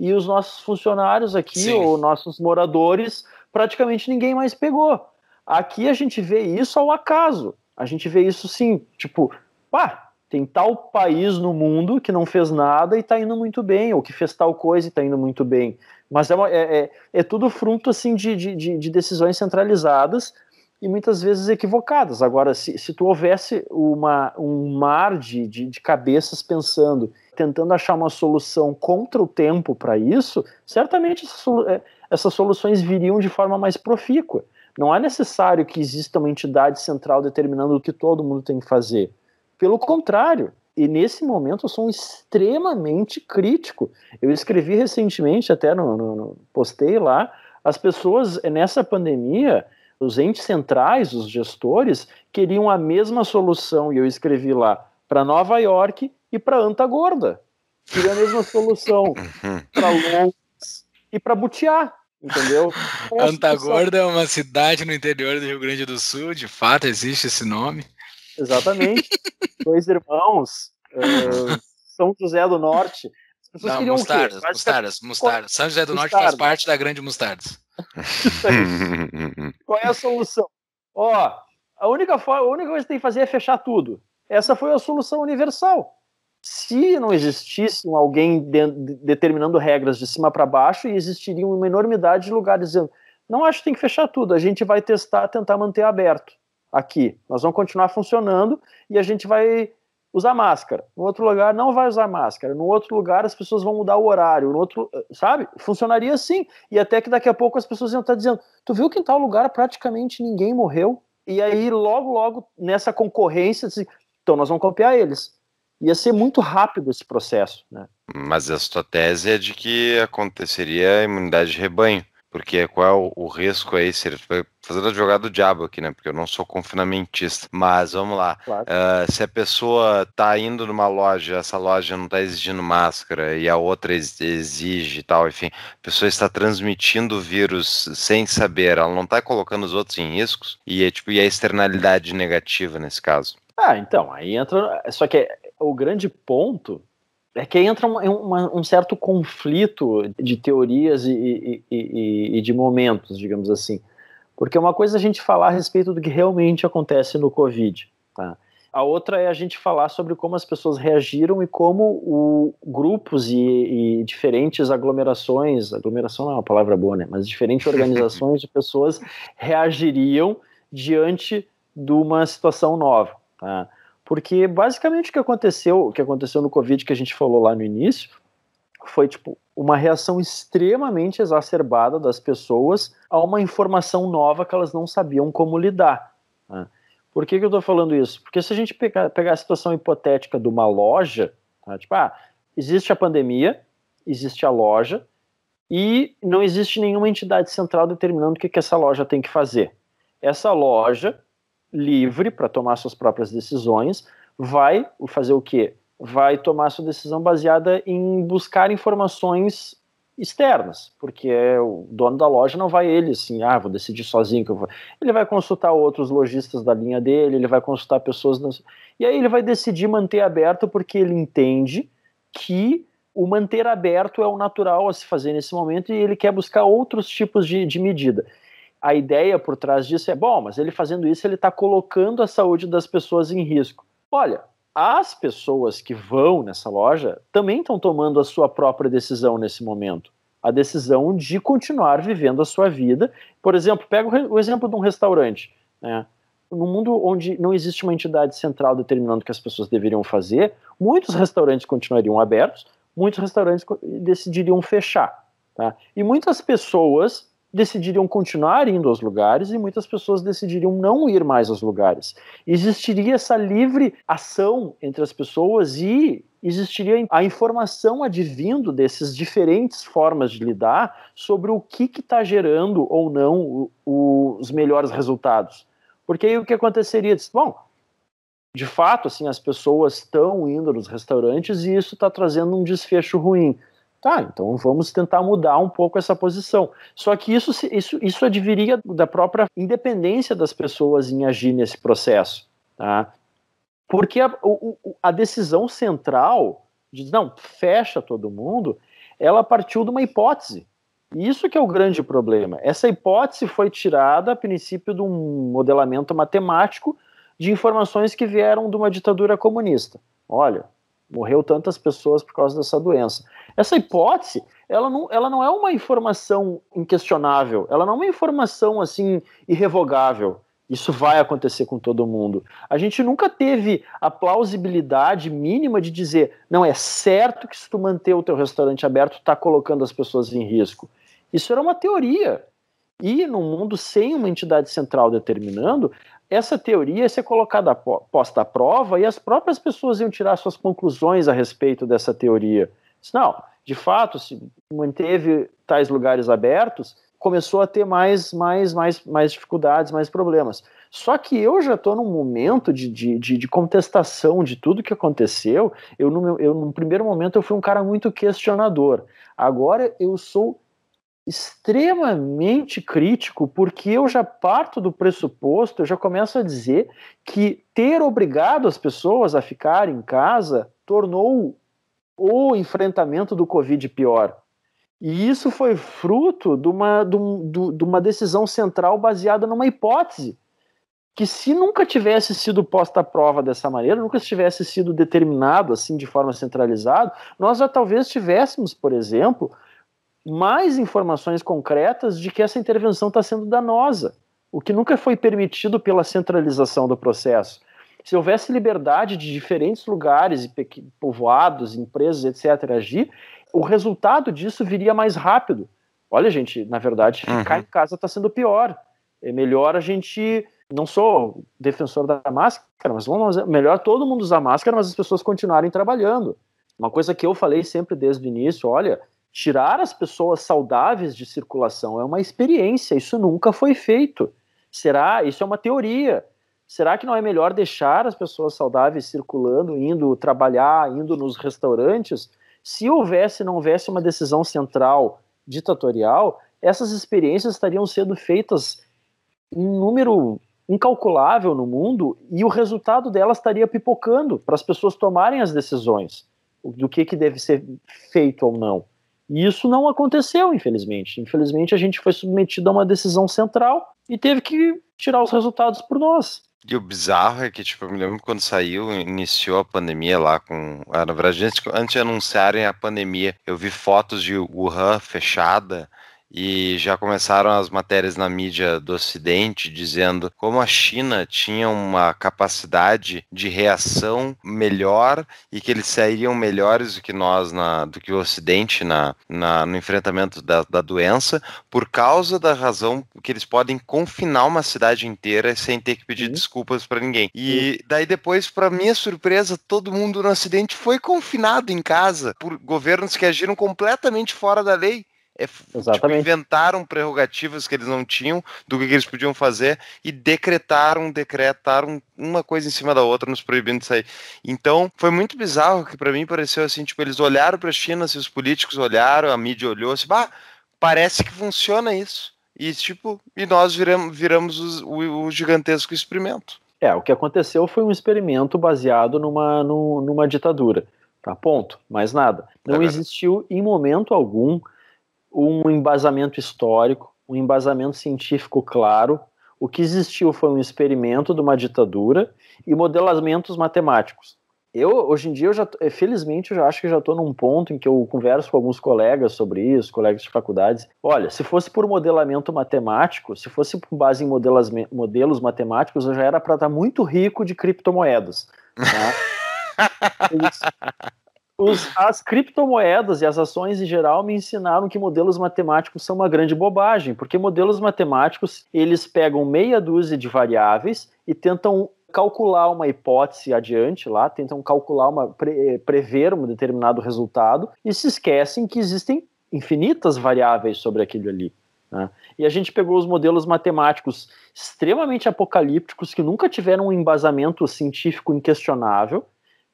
e os nossos funcionários aqui, Sim. ou nossos moradores, praticamente ninguém mais pegou. Aqui a gente vê isso ao acaso. A gente vê isso sim, tipo, pá, tem tal país no mundo que não fez nada e está indo muito bem, ou que fez tal coisa e está indo muito bem. Mas é, uma, é, é, é, tudo fruto assim de, de, de, decisões centralizadas e muitas vezes equivocadas. Agora, se, se tu houvesse uma, um mar de, de, de cabeças pensando, tentando achar uma solução contra o tempo para isso, certamente essas, é, essas soluções viriam de forma mais profícua. Não é necessário que exista uma entidade central determinando o que todo mundo tem que fazer. Pelo contrário, e nesse momento eu sou um extremamente crítico. Eu escrevi recentemente, até no, no, no, postei lá, as pessoas nessa pandemia, os entes centrais, os gestores, queriam a mesma solução, e eu escrevi lá, para Nova York e para Antagorda. Queria a mesma solução uhum. para Londres e para Butiá entendeu? Antagorda é uma cidade no interior do Rio Grande do Sul, de fato existe esse nome. Exatamente. Dois irmãos, uh, São José do Norte. Não, Mustardas. mostardas, é mostardas, mostardas. São José do Norte faz parte da Grande Mostardas. Qual é a solução? Ó, a única, a única coisa que tem que fazer é fechar tudo. Essa foi a solução universal se não existisse alguém de, de, determinando regras de cima para baixo, existiria uma enormidade de lugares dizendo: não acho que tem que fechar tudo, a gente vai testar, tentar manter aberto aqui. Nós vamos continuar funcionando e a gente vai usar máscara. No outro lugar, não vai usar máscara. No outro lugar, as pessoas vão mudar o horário. No outro, sabe? Funcionaria assim. E até que daqui a pouco as pessoas iam estar dizendo: tu viu que em tal lugar praticamente ninguém morreu? E aí, logo, logo, nessa concorrência, então nós vamos copiar eles ia ser muito rápido esse processo. Né? Mas a sua tese é de que aconteceria a imunidade de rebanho, porque qual é o risco aí? Se ele fazendo a jogada do diabo aqui, né? Porque eu não sou confinamentista. Mas vamos lá. Claro. Uh, se a pessoa tá indo numa loja, essa loja não tá exigindo máscara e a outra exige tal, enfim, a pessoa está transmitindo o vírus sem saber, ela não tá colocando os outros em riscos e é tipo, e a é externalidade negativa nesse caso. Ah, então, aí entra. Só que o grande ponto é que entra uma, é uma, um certo conflito de teorias e, e, e, e, de momentos, digamos assim. Porque uma coisa é a gente falar a respeito do que realmente acontece no Covid. Tá? A outra é a gente falar sobre como as pessoas reagiram e como o, grupos e, diferentes aglomerações aglomeração não é uma palavra boa, né? mas diferentes organizações de pessoas reagiriam diante de uma situação nova. Tá? Porque basicamente o que aconteceu, o que aconteceu no Covid que a gente falou lá no início, foi tipo uma reação extremamente exacerbada das pessoas a uma informação nova que elas não sabiam como lidar. Né? Por que, que eu estou falando isso? Porque se a gente pegar, pegar a situação hipotética de uma loja, né? tipo, ah, existe a pandemia, existe a loja, e não existe nenhuma entidade central determinando o que, que essa loja tem que fazer. Essa loja livre para tomar suas próprias decisões, vai fazer o quê? Vai tomar sua decisão baseada em buscar informações externas, porque é o dono da loja não vai ele assim, ah, vou decidir sozinho que eu vou. Ele vai consultar outros lojistas da linha dele, ele vai consultar pessoas nas... e aí ele vai decidir manter aberto porque ele entende que o manter aberto é o natural a se fazer nesse momento e ele quer buscar outros tipos de, de medida a ideia por trás disso é: bom, mas ele fazendo isso, ele está colocando a saúde das pessoas em risco. Olha, as pessoas que vão nessa loja também estão tomando a sua própria decisão nesse momento. A decisão de continuar vivendo a sua vida. Por exemplo, pega o exemplo de um restaurante. Né? No mundo onde não existe uma entidade central determinando o que as pessoas deveriam fazer, muitos restaurantes continuariam abertos, muitos restaurantes decidiriam fechar. Tá? E muitas pessoas decidiriam continuar indo aos lugares e muitas pessoas decidiriam não ir mais aos lugares. Existiria essa livre ação entre as pessoas e existiria a informação advindo desses diferentes formas de lidar sobre o que está gerando ou não o, o, os melhores resultados. Porque aí o que aconteceria? Bom, de fato, assim, as pessoas estão indo nos restaurantes e isso está trazendo um desfecho ruim. Tá, então vamos tentar mudar um pouco essa posição. Só que isso, isso, isso adviria da própria independência das pessoas em agir nesse processo. Tá? Porque a, o, a decisão central de não, fecha todo mundo, ela partiu de uma hipótese. E isso que é o grande problema. Essa hipótese foi tirada a princípio de um modelamento matemático de informações que vieram de uma ditadura comunista. Olha, Morreu tantas pessoas por causa dessa doença. Essa hipótese, ela não, ela não é uma informação inquestionável, ela não é uma informação assim irrevogável. Isso vai acontecer com todo mundo. A gente nunca teve a plausibilidade mínima de dizer, não é certo que se tu manter o teu restaurante aberto, está colocando as pessoas em risco. Isso era uma teoria. E num mundo sem uma entidade central determinando, essa teoria ia ser colocada posta à prova e as próprias pessoas iam tirar suas conclusões a respeito dessa teoria. Não, de fato, se manteve tais lugares abertos, começou a ter mais, mais, mais, mais dificuldades, mais problemas. Só que eu já estou num momento de, de, de, contestação de tudo que aconteceu. Eu, no, eu, num primeiro momento, eu fui um cara muito questionador. Agora eu sou extremamente crítico, porque eu já parto do pressuposto, eu já começo a dizer que ter obrigado as pessoas a ficar em casa tornou o enfrentamento do Covid pior. E isso foi fruto de uma, de, um, de uma decisão central baseada numa hipótese que se nunca tivesse sido posta à prova dessa maneira, nunca tivesse sido determinado assim de forma centralizada, nós já talvez tivéssemos, por exemplo, mais informações concretas de que essa intervenção está sendo danosa, o que nunca foi permitido pela centralização do processo. Se houvesse liberdade de diferentes lugares, povoados, empresas, etc., agir, o resultado disso viria mais rápido. Olha, gente, na verdade, ficar uhum. em casa está sendo pior. É melhor a gente. Não sou defensor da máscara, mas vamos, melhor todo mundo usar máscara, mas as pessoas continuarem trabalhando. Uma coisa que eu falei sempre desde o início: olha, tirar as pessoas saudáveis de circulação é uma experiência, isso nunca foi feito. Será? Isso é uma teoria. Será que não é melhor deixar as pessoas saudáveis circulando, indo trabalhar, indo nos restaurantes? Se houvesse, não houvesse uma decisão central ditatorial, essas experiências estariam sendo feitas em número incalculável no mundo e o resultado delas estaria pipocando para as pessoas tomarem as decisões do que, que deve ser feito ou não. E isso não aconteceu, infelizmente. Infelizmente, a gente foi submetido a uma decisão central e teve que tirar os resultados por nós. E o bizarro é que, tipo, eu me lembro quando saiu, iniciou a pandemia lá com. Ah, na verdade, antes, antes de anunciarem a pandemia, eu vi fotos de Wuhan fechada e já começaram as matérias na mídia do Ocidente dizendo como a China tinha uma capacidade de reação melhor e que eles sairiam melhores do que nós, na, do que o Ocidente na, na no enfrentamento da, da, doença, por causa da razão que eles podem confinar uma cidade inteira sem ter que pedir uhum. desculpas para ninguém. E uhum. daí depois, para minha surpresa, todo mundo no Ocidente foi confinado em casa por governos que agiram completamente fora da lei. É, tipo, inventaram prerrogativas que eles não tinham do que, que, eles podiam fazer e decretaram, decretaram uma coisa em cima da outra, nos proibindo de sair. Então, foi muito bizarro que para mim pareceu assim, tipo, eles olharam para a China, se os políticos olharam, a mídia olhou, assim, bah, parece que funciona isso. E tipo, e nós viramos, viramos os, o, o gigantesco experimento. É, o que aconteceu foi um experimento baseado numa, numa ditadura. Tá, ponto. Mais nada. Não é existiu em momento algum um embasamento histórico, um embasamento científico claro. O que existiu foi um experimento de uma ditadura e modelamentos matemáticos. Eu hoje em dia eu já, felizmente eu já acho que já estou num ponto em que eu converso com alguns colegas sobre isso, colegas de faculdades. Olha, se fosse por modelamento matemático, se fosse com base em modelos, modelos matemáticos, eu já era para estar tá muito rico de criptomoedas. Tá? Os, as criptomoedas e as ações em geral me ensinaram que modelos matemáticos são uma grande bobagem, porque modelos matemáticos eles pegam meia dúzia de variáveis e tentam calcular uma hipótese adiante lá, tentam calcular uma pre, eh, prever um determinado resultado e se esquecem que existem infinitas variáveis sobre aquilo ali. Né? E a gente pegou os modelos matemáticos extremamente apocalípticos que nunca tiveram um embasamento científico inquestionável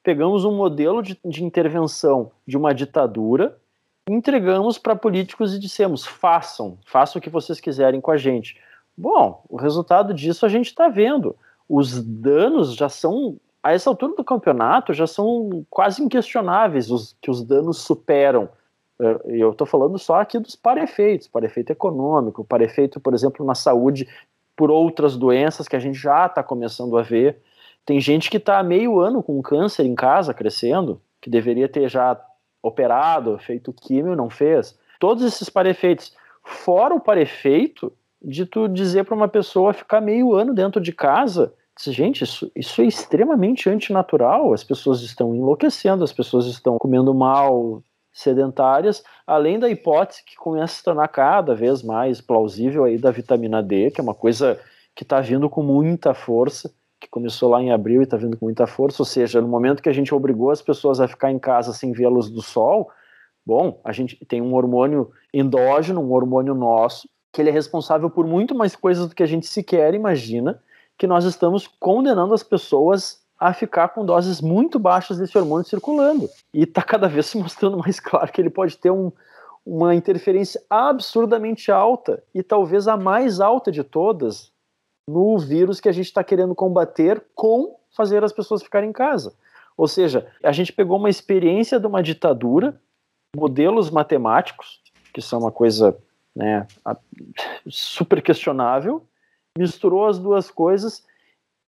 pegamos um modelo de, de intervenção de uma ditadura, entregamos para políticos e dissemos: façam, façam o que vocês quiserem com a gente. Bom, o resultado disso a gente está vendo. Os danos já são, a essa altura do campeonato, já são quase inquestionáveis os, que os danos superam. É, eu estou falando só aqui dos para efeito econômico, efeito, por exemplo, na saúde por outras doenças que a gente já está começando a ver. Tem gente que está meio ano com câncer em casa crescendo, que deveria ter já operado, feito químio, não fez. Todos esses parefeitos. Fora o parefeito de tu dizer para uma pessoa ficar meio ano dentro de casa. Gente, isso, isso é extremamente antinatural. As pessoas estão enlouquecendo, as pessoas estão comendo mal, sedentárias, além da hipótese que começa a se tornar cada vez mais plausível aí da vitamina D, que é uma coisa que está vindo com muita força que começou lá em abril e está vindo com muita força, ou seja, no momento que a gente obrigou as pessoas a ficar em casa sem ver a luz do sol, bom, a gente tem um hormônio endógeno, um hormônio nosso, que ele é responsável por muito mais coisas do que a gente sequer imagina, que nós estamos condenando as pessoas a ficar com doses muito baixas desse hormônio circulando. E está cada vez se mostrando mais claro que ele pode ter um, uma interferência absurdamente alta, e talvez a mais alta de todas, no vírus que a gente está querendo combater com fazer as pessoas ficarem em casa. Ou seja, a gente pegou uma experiência de uma ditadura, modelos matemáticos, que são uma coisa né, super questionável, misturou as duas coisas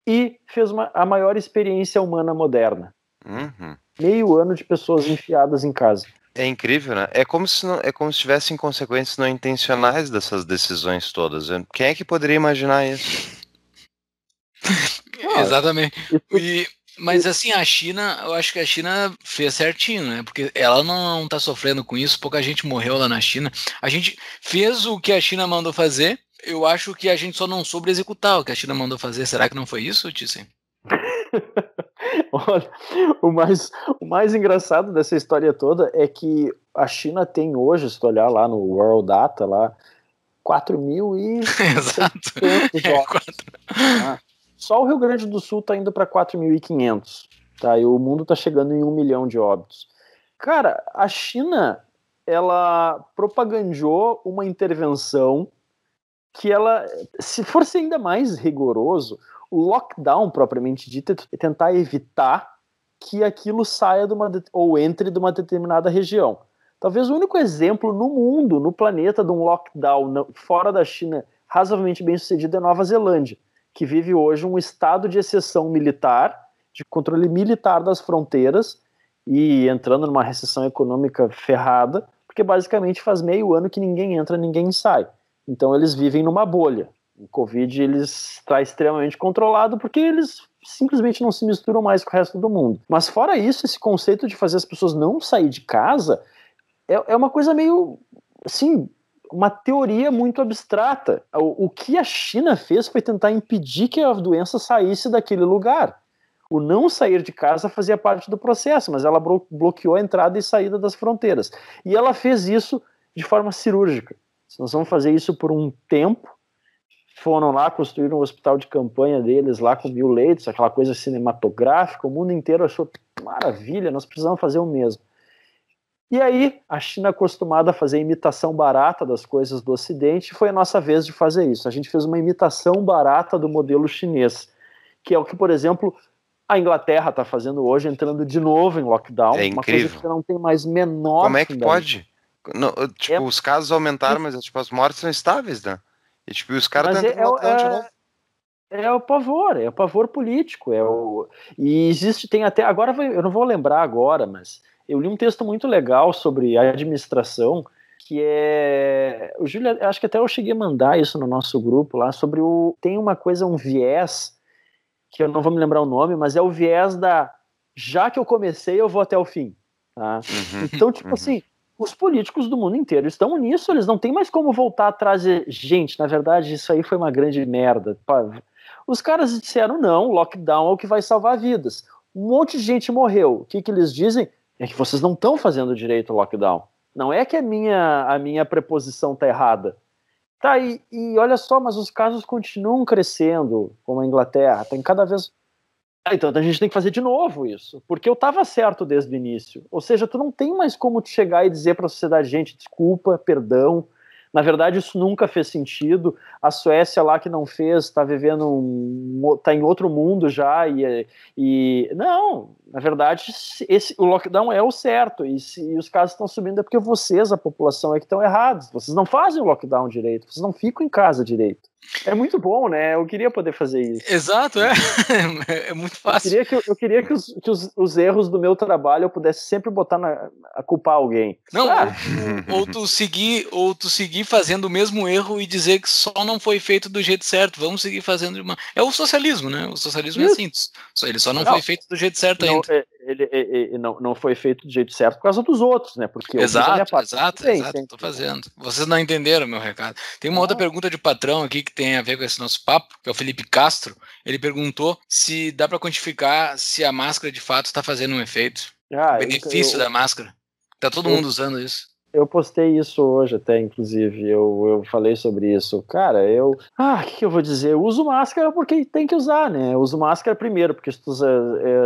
e fez uma, a maior experiência humana moderna. Uhum. Meio ano de pessoas enfiadas em casa. É incrível, né? É como se não, é como se tivessem consequências não intencionais dessas decisões todas. Né? Quem é que poderia imaginar isso? Exatamente. E, mas assim, a China, eu acho que a China fez certinho, né? Porque ela não, está sofrendo com isso, pouca gente morreu lá na China. A gente fez o que a China mandou fazer. Eu acho que a gente só não soube executar o que a China mandou fazer. Será que não foi isso, Tissem? Olha, o mais, o mais engraçado dessa história toda é que a China tem hoje, se tu olhar lá no World Data, lá, 4 mil e. Exato. É, né? só o Rio Grande do Sul tá indo para 4.500, tá? E o mundo tá chegando em um milhão de óbitos. Cara, a China, ela propagandou uma intervenção que ela, se fosse ainda mais rigoroso, lockdown propriamente dito é tentar evitar que aquilo saia de uma, ou entre de uma determinada região. Talvez o único exemplo no mundo, no planeta, de um lockdown fora da China razoavelmente bem sucedido é Nova Zelândia, que vive hoje um estado de exceção militar, de controle militar das fronteiras e entrando numa recessão econômica ferrada, porque basicamente faz meio ano que ninguém entra, ninguém sai. Então eles vivem numa bolha o Covid eles está extremamente controlado porque eles simplesmente não se misturam mais com o resto do mundo. Mas fora isso, esse conceito de fazer as pessoas não sair de casa é, é uma coisa meio, assim, uma teoria muito abstrata. O, o que a China fez foi tentar impedir que a doença saísse daquele lugar. O não sair de casa fazia parte do processo, mas ela bloqueou a entrada e saída das fronteiras. E ela fez isso de forma cirúrgica. Nós vamos fazer isso por um tempo foram lá, construíram um hospital de campanha deles lá com mil leitos, aquela coisa cinematográfica, o mundo inteiro achou maravilha, nós precisamos fazer o mesmo. E aí, a China, acostumada a fazer imitação barata das coisas do Ocidente, foi a nossa vez de fazer isso. A gente fez uma imitação barata do modelo chinês, que é o que, por exemplo, a Inglaterra está fazendo hoje, entrando de novo em lockdown. É incrível. Uma coisa que não tem mais menor. Como é que pode? tipo, é... os casos aumentaram, mas tipo, as mortes são estáveis, né? E, tipo, os caras estão é, entrando é, é, novo. É o pavor, é o pavor político. É o... E existe, tem até. Agora, eu não vou lembrar agora, mas eu li um texto muito legal sobre administração, que é. O Júlio, acho que até eu cheguei a mandar isso no nosso grupo lá, sobre o. Tem uma coisa, um viés, que eu não vou me lembrar o nome, mas é o viés da. Já que eu comecei, eu vou até o fim. Tá? Uhum, então, tipo uhum. assim, os políticos do mundo inteiro estão nisso, eles não têm mais como voltar atrás e, gente, na verdade, isso aí foi uma grande merda. Os caras disseram, não, lockdown é o que vai salvar vidas. Um monte de gente morreu. O que, que eles dizem? É que vocês não estão fazendo direito o lockdown. Não é que a minha, a minha preposição está errada. Tá, e, e olha só, mas os casos continuam crescendo, como a Inglaterra, tem cada vez ah, então a gente tem que fazer de novo isso, porque eu estava certo desde o início. Ou seja, tu não tem mais como te chegar e dizer para a sociedade, gente, desculpa, perdão. Na verdade, isso nunca fez sentido. A Suécia lá que não fez, está vivendo, um, está em outro mundo já e, e não, na verdade, esse, o lockdown é o certo e, se, e os casos estão subindo é porque vocês, a população, é que estão errados. Vocês não fazem o lockdown direito, vocês não ficam em casa direito. É muito bom, né? Eu queria poder fazer isso. Exato, é. É muito fácil. Eu queria que, eu queria que, os, que os, os erros do meu trabalho eu pudesse sempre botar na, a culpar alguém. Não, ah. ou, tu seguir, ou tu seguir fazendo o mesmo erro e dizer que só não foi feito do jeito certo. Vamos seguir fazendo de uma. É o socialismo, né? O socialismo é isso. é simples. Ele só não, não, foi feito do jeito certo não, ainda. É, ele, ele, é, ele, não, não foi feito do jeito certo por causa dos outros, né? Porque exato, eu exato, Bem, exato. Estou fazendo. Vocês não entenderam meu recado. Tem uma ah. outra pergunta de patrão aqui que tem a ver com esse nosso papo, que é o Felipe Castro. Ele perguntou se dá para quantificar se a máscara de fato está fazendo um efeito. Ah, o então benefício eu, eu, da máscara. está todo eu, mundo usando isso eu postei isso hoje até, inclusive. Eu, eu falei sobre isso. Cara, eu. Ah, o que, que, eu vou dizer? Eu uso máscara porque tem que usar, né? Eu uso máscara primeiro, porque se tu,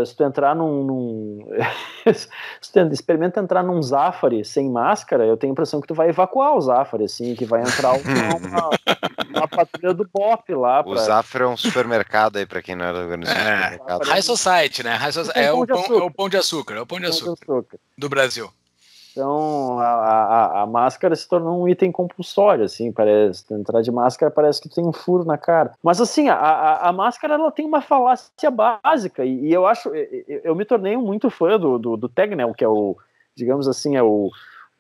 é, se tu entrar num. num se tu experimenta entrar num Zafari sem máscara, eu tenho a impressão que tu vai evacuar o Zafari, assim, que vai entrar uma, uma patrulha do Bop lá. Pra... O Zafari é um supermercado aí, pra quem não era é do É. High Society, né? High Society. É, o pão, é o pão de açúcar. É o pão de açúcar. Do Brasil. Então a, a, a, máscara se tornou um item compulsório, assim, parece. Entrar de máscara parece que tem um furo na cara. Mas assim, a, a máscara ela tem uma falácia básica, e, e eu acho. Eu, eu, me tornei muito fã do, do, do Tegnell, que é o, digamos assim, é o,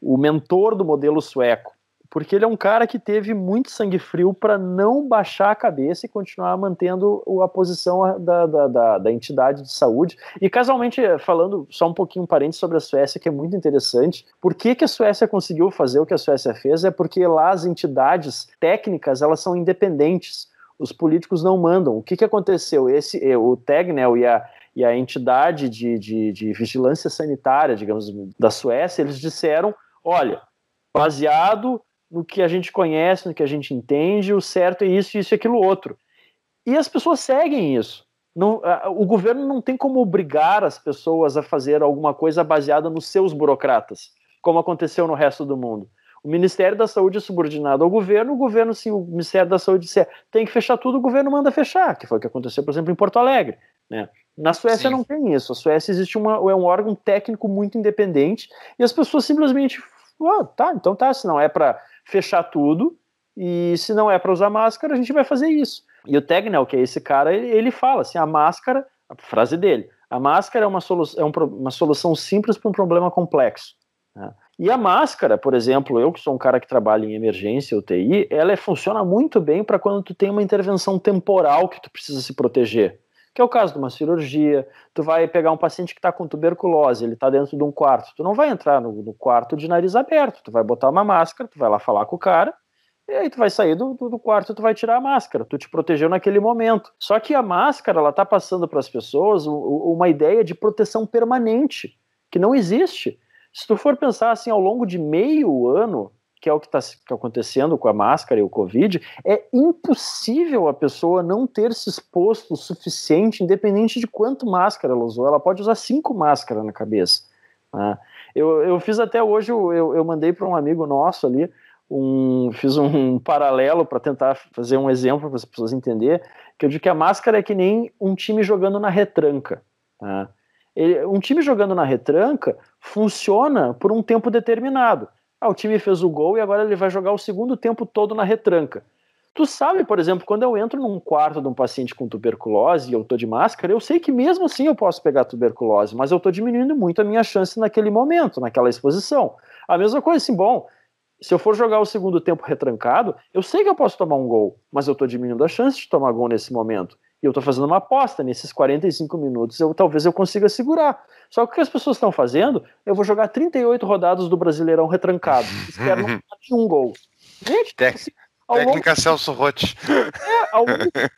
o mentor do modelo sueco porque ele é um cara que teve muito sangue frio para não baixar a cabeça e continuar mantendo a posição da, da, da, da, entidade de saúde. E casualmente, falando só um pouquinho parente sobre a Suécia, que é muito interessante, por que, que a Suécia conseguiu fazer o que a Suécia fez? É porque lá as entidades técnicas elas são independentes. Os políticos não mandam. O que, que aconteceu? Esse, eh, o Tegnell e a, e a entidade de, de, de vigilância sanitária, digamos, da Suécia, eles disseram: olha, baseado no que a gente conhece, no que a gente entende, o certo é isso, isso e aquilo outro. E as pessoas seguem isso. Não, o governo não tem como obrigar as pessoas a fazer alguma coisa baseada nos seus burocratas, como aconteceu no resto do mundo. O Ministério da Saúde é subordinado ao governo, o governo, se o Ministério da Saúde disser tem que fechar tudo, o governo manda fechar, que foi o que aconteceu, por exemplo, em Porto Alegre. Né? Na Suécia Sim. não tem isso. A Suécia existe uma, é um órgão técnico muito independente e as pessoas simplesmente ah, tá, então tá, se não é para fechar tudo e se não é para usar máscara, a gente vai fazer isso. E o Tegnell, que é esse cara, ele fala assim, a máscara, a frase dele, a máscara é uma solução, é uma solução simples para um problema complexo. Né? E a máscara, por exemplo, eu que sou um cara que trabalha em emergência, UTI, ela é, funciona muito bem para quando tu tem uma intervenção temporal que tu precisa se proteger que é o caso de uma cirurgia. Tu vai pegar um paciente que está com tuberculose, ele está dentro de um quarto. Tu não vai entrar no, no, quarto de nariz aberto, tu vai botar uma máscara, tu vai lá falar com o cara, e aí tu vai sair do, do, do quarto, tu vai tirar a máscara, tu te protegeu naquele momento. Só que a máscara, ela está passando para as pessoas uma ideia de proteção permanente, que não existe. Se tu for pensar assim, ao longo de meio ano, que é o que está acontecendo com a máscara e o Covid, é impossível a pessoa não ter se exposto o suficiente, independente de quanto máscara ela usou. Ela pode usar cinco máscaras na cabeça. Né? Eu, eu fiz até hoje, eu, eu mandei para um amigo nosso ali, um, fiz um paralelo para tentar fazer um exemplo para as pessoas entenderem, que eu digo que a máscara é que nem um time jogando na retranca. Né? Ele, um time jogando na retranca funciona por um tempo determinado ah, o time fez o gol e agora ele vai jogar o segundo tempo todo na retranca. Tu sabe, por exemplo, quando eu entro num quarto de um paciente com tuberculose e eu tô de máscara, eu sei que mesmo assim eu posso pegar tuberculose, mas eu tô diminuindo muito a minha chance naquele momento, naquela exposição. A mesma coisa, assim, bom, se eu for jogar o segundo tempo retrancado, eu sei que eu posso tomar um gol, mas eu tô diminuindo a chance de tomar gol nesse momento. E eu estou fazendo uma aposta, nesses 45 minutos eu talvez eu consiga segurar. Só que o que as pessoas estão fazendo, eu vou jogar 38 rodadas do Brasileirão retrancado. Espero não um gol. Gente, Tec assim, técnica longo... Celso Rotti. É, ao longo do tempo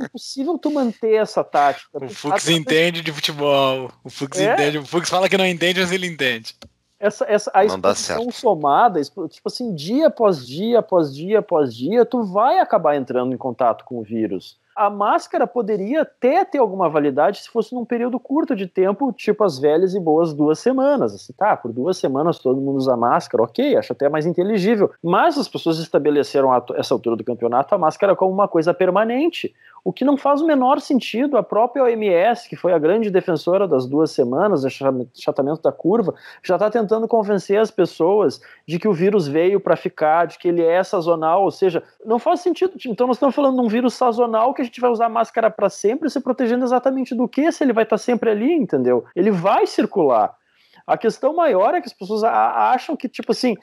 é impossível tu manter essa tática. O Fux tática... entende de futebol. O Fux é? entende. O Fux fala que não entende, mas ele entende essa, essa a exposição somada, tipo assim, dia após dia, após dia, após dia, tu vai acabar entrando em contato com o vírus a máscara poderia até ter alguma validade se fosse num período curto de tempo, tipo as velhas e boas duas semanas. Assim, tá, por duas semanas todo mundo usa máscara, ok, acho até mais inteligível. Mas as pessoas estabeleceram a essa altura do campeonato a máscara como uma coisa permanente, o que não faz o menor sentido. A própria OMS, que foi a grande defensora das duas semanas, do achatamento da curva, já está tentando convencer as pessoas de que o vírus veio para ficar, de que ele é sazonal, ou seja, não faz sentido. Então nós estamos falando de um vírus sazonal que a gente vai usar máscara para sempre, se protegendo exatamente do que se ele vai estar tá sempre ali, entendeu? Ele vai circular. A questão maior é que as pessoas acham que, tipo assim,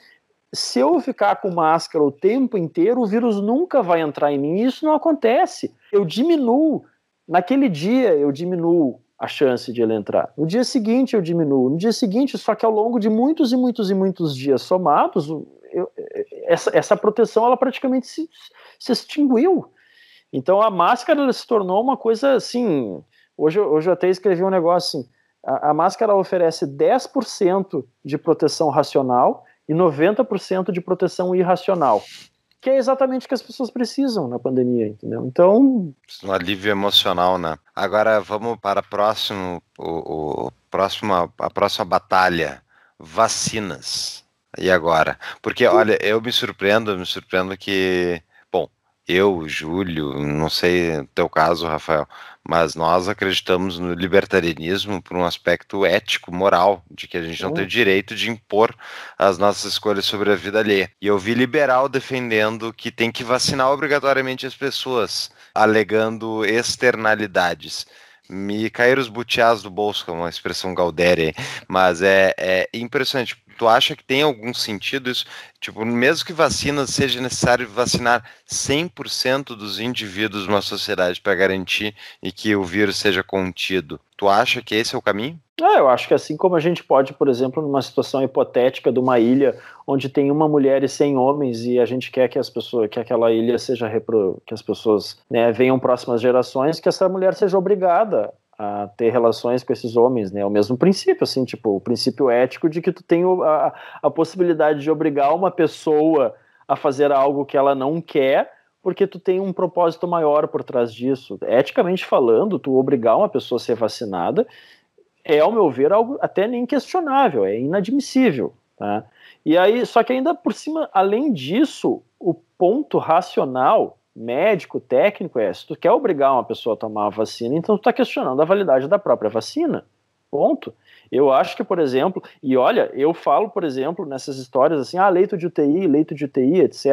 se eu ficar com máscara o tempo inteiro, o vírus nunca vai entrar em mim. E isso não acontece. Eu diminuo. Naquele dia, eu diminuo a chance de ele entrar. No dia seguinte, eu diminuo. No dia seguinte, só que ao longo de muitos e muitos e muitos dias somados, eu, essa, essa proteção ela praticamente se, se extinguiu. Então a máscara se tornou uma coisa assim. Hoje, hoje eu até escrevi um negócio assim: a, a máscara oferece 10% de proteção racional e 90% de proteção irracional. Que é exatamente o que as pessoas precisam na pandemia, entendeu? Então. Um alívio emocional, né? Agora vamos para próximo, o, o, próxima, a próxima batalha: vacinas. E agora? Porque, hum. olha, eu me surpreendo, me surpreendo que eu, Júlio, não sei teu caso, Rafael, mas nós acreditamos no libertarianismo por um aspecto ético, moral, de que a gente não tem o direito de impor as nossas escolhas sobre a vida alheia. E eu vi liberal defendendo que tem que vacinar obrigatoriamente as pessoas, alegando externalidades me cair os butiás do bolso, que é uma expressão gaudéria, mas é, é impressionante tu acha que tem algum sentido isso? Tipo, mesmo que vacina seja necessário vacinar 100% dos indivíduos numa sociedade para garantir e que o vírus seja contido, tu acha que esse é o caminho? Ah, eu acho que assim como a gente pode, por exemplo, numa situação hipotética de uma ilha onde tem uma mulher e 100 homens e a gente quer que as pessoas, que aquela ilha seja repro, que as pessoas né, venham próximas gerações, que essa mulher seja obrigada a ter relações com esses homens, né? É o mesmo princípio, assim, tipo, o princípio ético de que tu tem a, a possibilidade de obrigar uma pessoa a fazer algo que ela não quer, porque tu tem um propósito maior por trás disso. Eticamente falando, tu obrigar uma pessoa a ser vacinada é, ao meu ver, algo até nem questionável, é inadmissível, tá? E aí, só que ainda por cima, além disso, o ponto racional médico, técnico, é se tu quer obrigar uma pessoa a tomar a vacina, então tu está questionando a validade da própria vacina. Ponto. Eu acho que, por exemplo, e olha, eu falo, por exemplo, nessas histórias assim, ah, leito de UTI, leito de UTI, etc.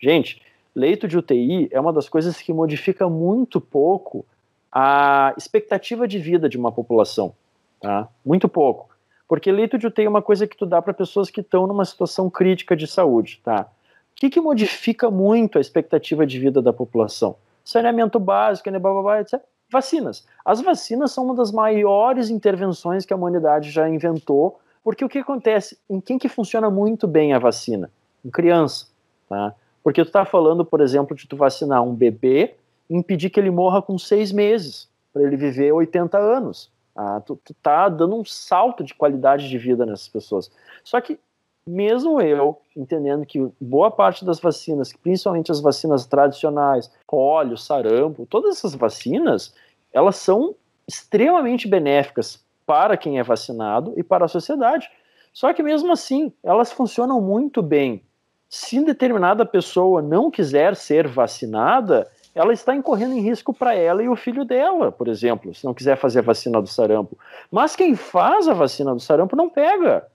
Gente, leito de UTI é uma das coisas que modifica muito pouco a expectativa de vida de uma população, tá? Muito pouco. Porque leito de UTI é uma coisa que tu dá para pessoas que estão numa situação crítica de saúde, tá? que, que modifica muito a expectativa de vida da população? Saneamento básico, né, blá, blá, blá, etc. Vacinas. As vacinas são uma das maiores intervenções que a humanidade já inventou, porque o que acontece? Em quem que funciona muito bem a vacina? Em criança. Tá? Porque tu está falando, por exemplo, de tu vacinar um bebê e impedir que ele morra com seis meses, para ele viver 80 anos. Ah, tu, tu tá dando um salto de qualidade de vida nessas pessoas. Só que mesmo eu entendendo que boa parte das vacinas, principalmente as vacinas tradicionais, polio, sarampo, todas essas vacinas, elas são extremamente benéficas para quem é vacinado e para a sociedade. Só que mesmo assim, elas funcionam muito bem. Se determinada pessoa não quiser ser vacinada, ela está incorrendo em risco para ela e o filho dela, por exemplo, se não quiser fazer a vacina do sarampo. Mas quem faz a vacina do sarampo não pega.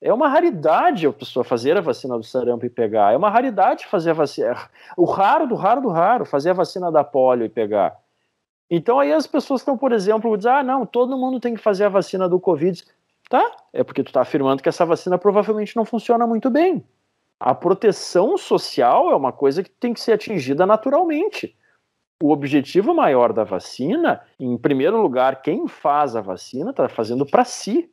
É uma raridade a pessoa fazer a vacina do sarampo e pegar. É uma raridade fazer a vacina. É o raro do raro do raro, fazer a vacina da polio e pegar. Então aí as pessoas estão, por exemplo, dizendo: ah, não, todo mundo tem que fazer a vacina do Covid. Tá? É porque tu está afirmando que essa vacina provavelmente não funciona muito bem. A proteção social é uma coisa que tem que ser atingida naturalmente. O objetivo maior da vacina, em primeiro lugar, quem faz a vacina está fazendo para si,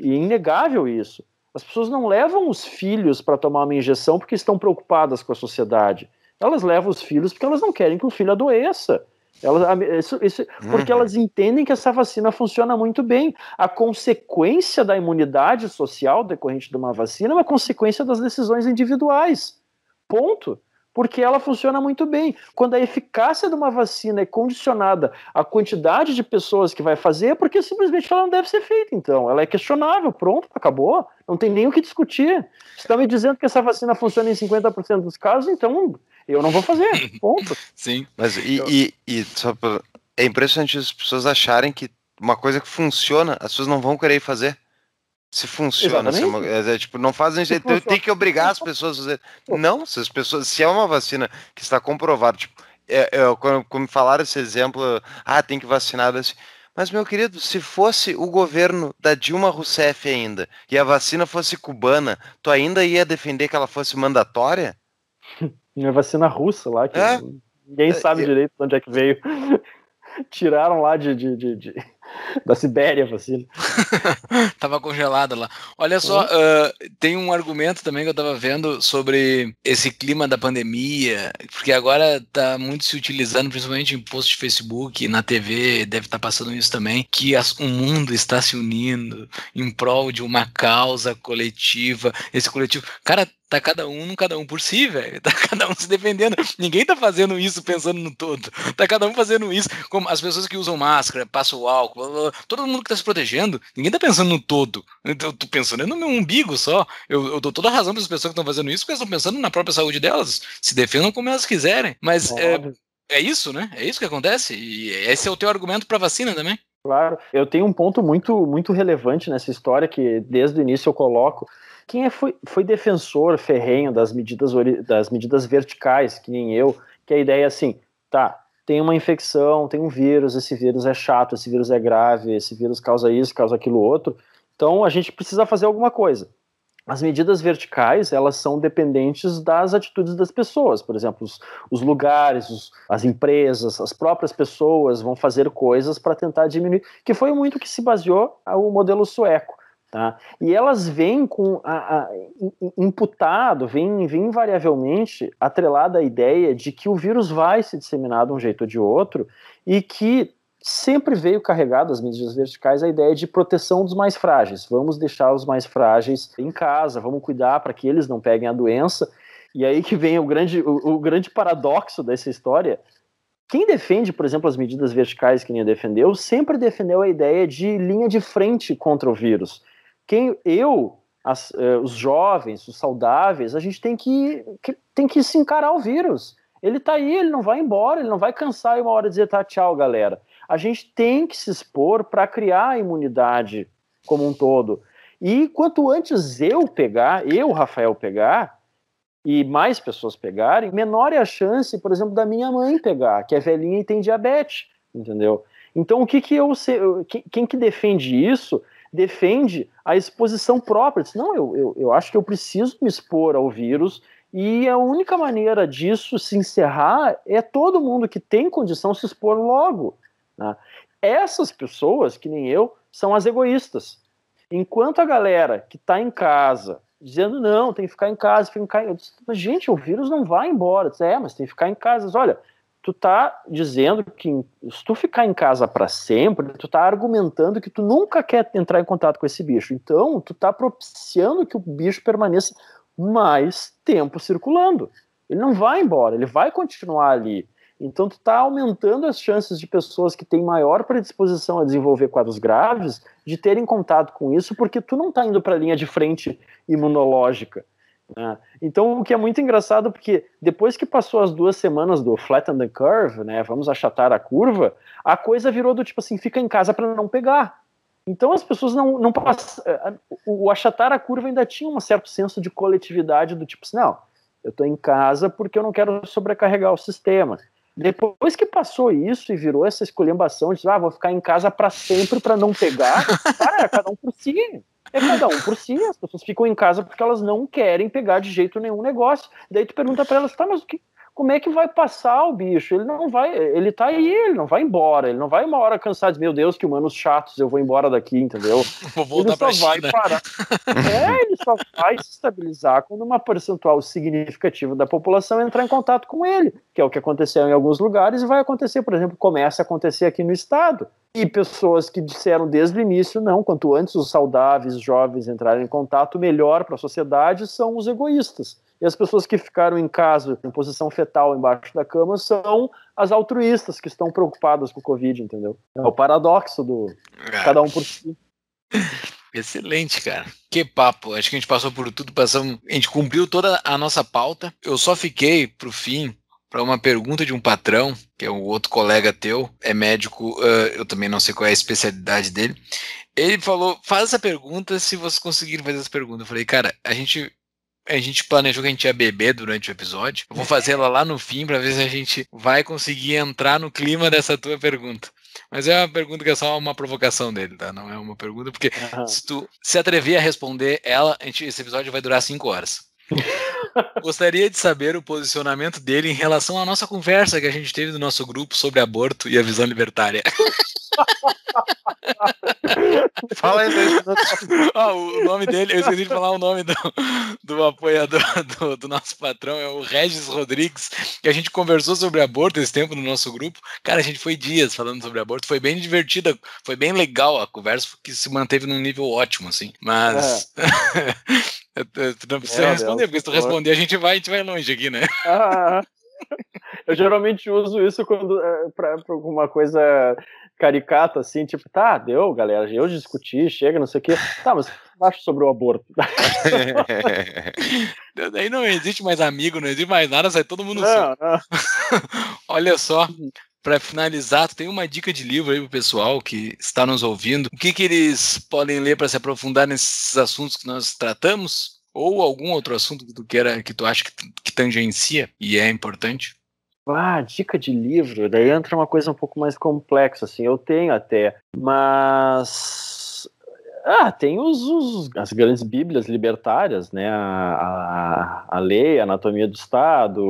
e é inegável isso. As pessoas não levam os filhos para tomar uma injeção porque estão preocupadas com a sociedade. Elas levam os filhos porque elas não querem que o filho adoeça. Elas, isso, isso, Porque uhum. elas entendem que essa vacina funciona muito bem. A consequência da imunidade social decorrente de uma vacina é uma consequência das decisões individuais. Ponto porque ela funciona muito bem. Quando a eficácia de uma vacina é condicionada à quantidade de pessoas que vai fazer, é porque simplesmente ela não deve ser feita, então. Ela é questionável, pronto, acabou. Não tem nem o que discutir. Você está me dizendo que essa vacina funciona em 50% dos casos, então eu não vou fazer, ponto. Sim. Mas e, e, e só pra... é impressionante as pessoas acharem que uma coisa que funciona, as pessoas não vão querer fazer se funciona. Se é, é, é, tipo, não fazem jeito. tem que obrigar as pessoas a fazer. Não, se as pessoas. Se é uma vacina que está comprovada, tipo, é, é, quando, quando me falaram esse exemplo, ah, tem que vacinar assim. Mas, meu querido, se fosse o governo da Dilma Rousseff ainda e a vacina fosse cubana, tu ainda ia defender que ela fosse mandatória? minha vacina russa lá, que é? ninguém é, sabe direito de onde é que veio. Tiraram lá de, de, de, de da Sibéria vacina. tava congelada lá. Olha só, uh, tem um argumento também que eu tava vendo sobre esse clima da pandemia, porque agora tá muito se utilizando, principalmente em posts de Facebook, na TV, deve estar tá passando isso também, que as, o mundo está se unindo em prol de uma causa coletiva. Esse coletivo. Cara, tá cada um, cada um por si, velho. Tá cada um se defendendo. Ninguém tá fazendo isso pensando no todo. Tá cada um fazendo isso. Como as pessoas que usam máscara, passam o álcool, todo mundo que tá se protegendo, ninguém tá pensando no todo. Eu tô pensando no meu umbigo só. Eu, eu dou toda a razão para as pessoas que estão fazendo isso, porque elas estão pensando na própria saúde delas. Se defendam como elas quiserem. Mas é, é, é isso, né? É isso que acontece. E esse é o teu argumento para vacina também. Claro, eu tenho um ponto muito, muito relevante nessa história que desde o início eu coloco. Quem é, foi, foi defensor ferrenho das medidas, das medidas verticais, que nem eu, que a ideia é assim, tá, tem uma infecção, tem um vírus, esse vírus é chato, esse vírus é grave, esse vírus causa isso, causa aquilo outro. Então a gente precisa fazer alguma coisa. As medidas verticais, elas são dependentes das atitudes das pessoas, por exemplo, os, os lugares, os, as empresas, as próprias pessoas vão fazer coisas para tentar diminuir, que foi muito que se baseou o modelo sueco. Tá? E elas vêm com a, a, imputado, vêm, vêm invariavelmente atrelada à ideia de que o vírus vai se disseminar de um jeito ou de outro e que sempre veio carregado as medidas verticais a ideia de proteção dos mais frágeis. Vamos deixar os mais frágeis em casa, vamos cuidar para que eles não peguem a doença. E aí que vem o grande, o, o grande paradoxo dessa história, quem defende, por exemplo, as medidas verticais que Ninha defendeu, sempre defendeu a ideia de linha de frente contra o vírus quem eu, as, eh, os jovens, os saudáveis, a gente tem que, que tem que se encarar o vírus. Ele está aí, ele não vai embora, ele não vai cansar e uma hora dizer tá, tchau, galera. A gente tem que se expor para criar a imunidade como um todo. E quanto antes eu pegar, eu, Rafael, pegar, e mais pessoas pegarem, menor é a chance, por exemplo, da minha mãe pegar, que é velhinha e tem diabetes, entendeu? Então, o que que eu. Quem que defende isso defende a exposição própria. Diz, não, eu, eu, eu acho que eu preciso me expor ao vírus, e a única maneira disso se encerrar é todo mundo que tem condição se expor logo. Né? Essas pessoas, que nem eu, são as egoístas. Enquanto a galera que está em casa, dizendo não, tem que ficar em casa, fica em casa. Eu mas, gente, o vírus não vai embora. é, mas tem que ficar em casa. olha, tu tá dizendo que se tu ficar em casa para sempre, tu tá argumentando que tu nunca quer entrar em contato com esse bicho. Então, tu tá propiciando que o bicho permaneça mais tempo circulando. Ele não vai embora, ele vai continuar ali. Então, tu está aumentando as chances de pessoas que têm maior predisposição a desenvolver quadros graves de terem contato com isso, porque tu não está indo para a linha de frente imunológica. Né? Então, o que é muito engraçado, porque depois que passou as duas semanas do flatten the curve, né, vamos achatar a curva, a coisa virou do tipo assim, fica em casa para não pegar. Então, as pessoas não, não passam. Eh, o achatar a curva ainda tinha um certo senso de coletividade, do tipo assim, não, eu estou em casa porque eu não quero sobrecarregar o sistema. Depois que passou isso e virou essa esculhambação de ah, vou ficar em casa para sempre para não pegar, cara, cada um por si. É cada um por si, as pessoas ficam em casa porque elas não querem pegar de jeito nenhum negócio. Daí tu pergunta para elas, tá, mas o que, como é que vai passar o bicho? Ele não vai, ele tá aí, ele não vai embora, ele não vai uma hora cansado de, meu Deus, que humanos chatos, eu vou embora daqui, entendeu? ele só vai China. parar. é, ele só vai se estabilizar quando uma percentual significativa da população entrar em contato com ele, que é o que aconteceu em alguns lugares e vai acontecer, por exemplo, começa a acontecer aqui no estado. E pessoas que disseram desde o início, não, quanto antes os saudáveis, jovens entrarem em contato, melhor para a sociedade, são os egoístas e as pessoas que ficaram em casa, em posição fetal embaixo da cama, são as altruístas que estão preocupadas com o Covid, entendeu? É o paradoxo do ah, cada um por si. Excelente, cara. Que papo. Acho que a gente passou por tudo, passamos, a gente cumpriu toda a nossa pauta. Eu só fiquei pro fim para uma pergunta de um patrão, que é um outro colega teu, é médico, uh, eu também não sei qual é a especialidade dele. Ele falou: faz essa pergunta se você conseguir fazer essa pergunta. Eu falei, cara, a gente a gente planejou que a gente ia beber durante o episódio. Eu vou fazer ela lá no fim para ver se a gente vai conseguir entrar no clima dessa tua pergunta. Mas é uma pergunta que é só uma provocação dele, tá? Não é uma pergunta, porque uhum. se tu se atrever a responder ela, a gente, esse episódio vai durar cinco horas. Gostaria de saber o posicionamento dele em relação à nossa conversa que a gente teve do nosso grupo sobre aborto e a visão libertária. Fala aí Ah, o nome dele, eu esqueci de falar o nome do, do apoiador do, do, nosso patrão, é o Regis Rodrigues, que a gente conversou sobre aborto esse tempo no nosso grupo. Cara, a gente foi dias falando sobre aborto, foi bem divertida, foi bem legal a conversa, que se manteve num nível ótimo, assim. Mas. É. tu não precisa é, responder, porque se tu responder, a gente vai, a gente vai longe aqui, né? Ah, ah, ah. eu geralmente uso isso quando é, eh, para alguma coisa caricato, assim, tipo, tá, deu, galera, eu discuti, chega, não sei o quê. Tá, mas acho sobre o aborto. Daí não existe mais amigo, não existe mais nada, sai todo mundo não, não. Olha só, uhum. para finalizar, tu tem uma dica de livro aí pro pessoal que está nos ouvindo. O que, que eles podem ler para se aprofundar nesses assuntos que nós tratamos? Ou algum outro assunto que tu queira, que tu acha que, que tangencia e é importante? Ah, dica de livro. Daí entra uma coisa um pouco mais complexa, assim. Eu tenho até, mas. Ah, tem os, os as grandes bíblias libertárias, né? A, a, a lei, a anatomia do Estado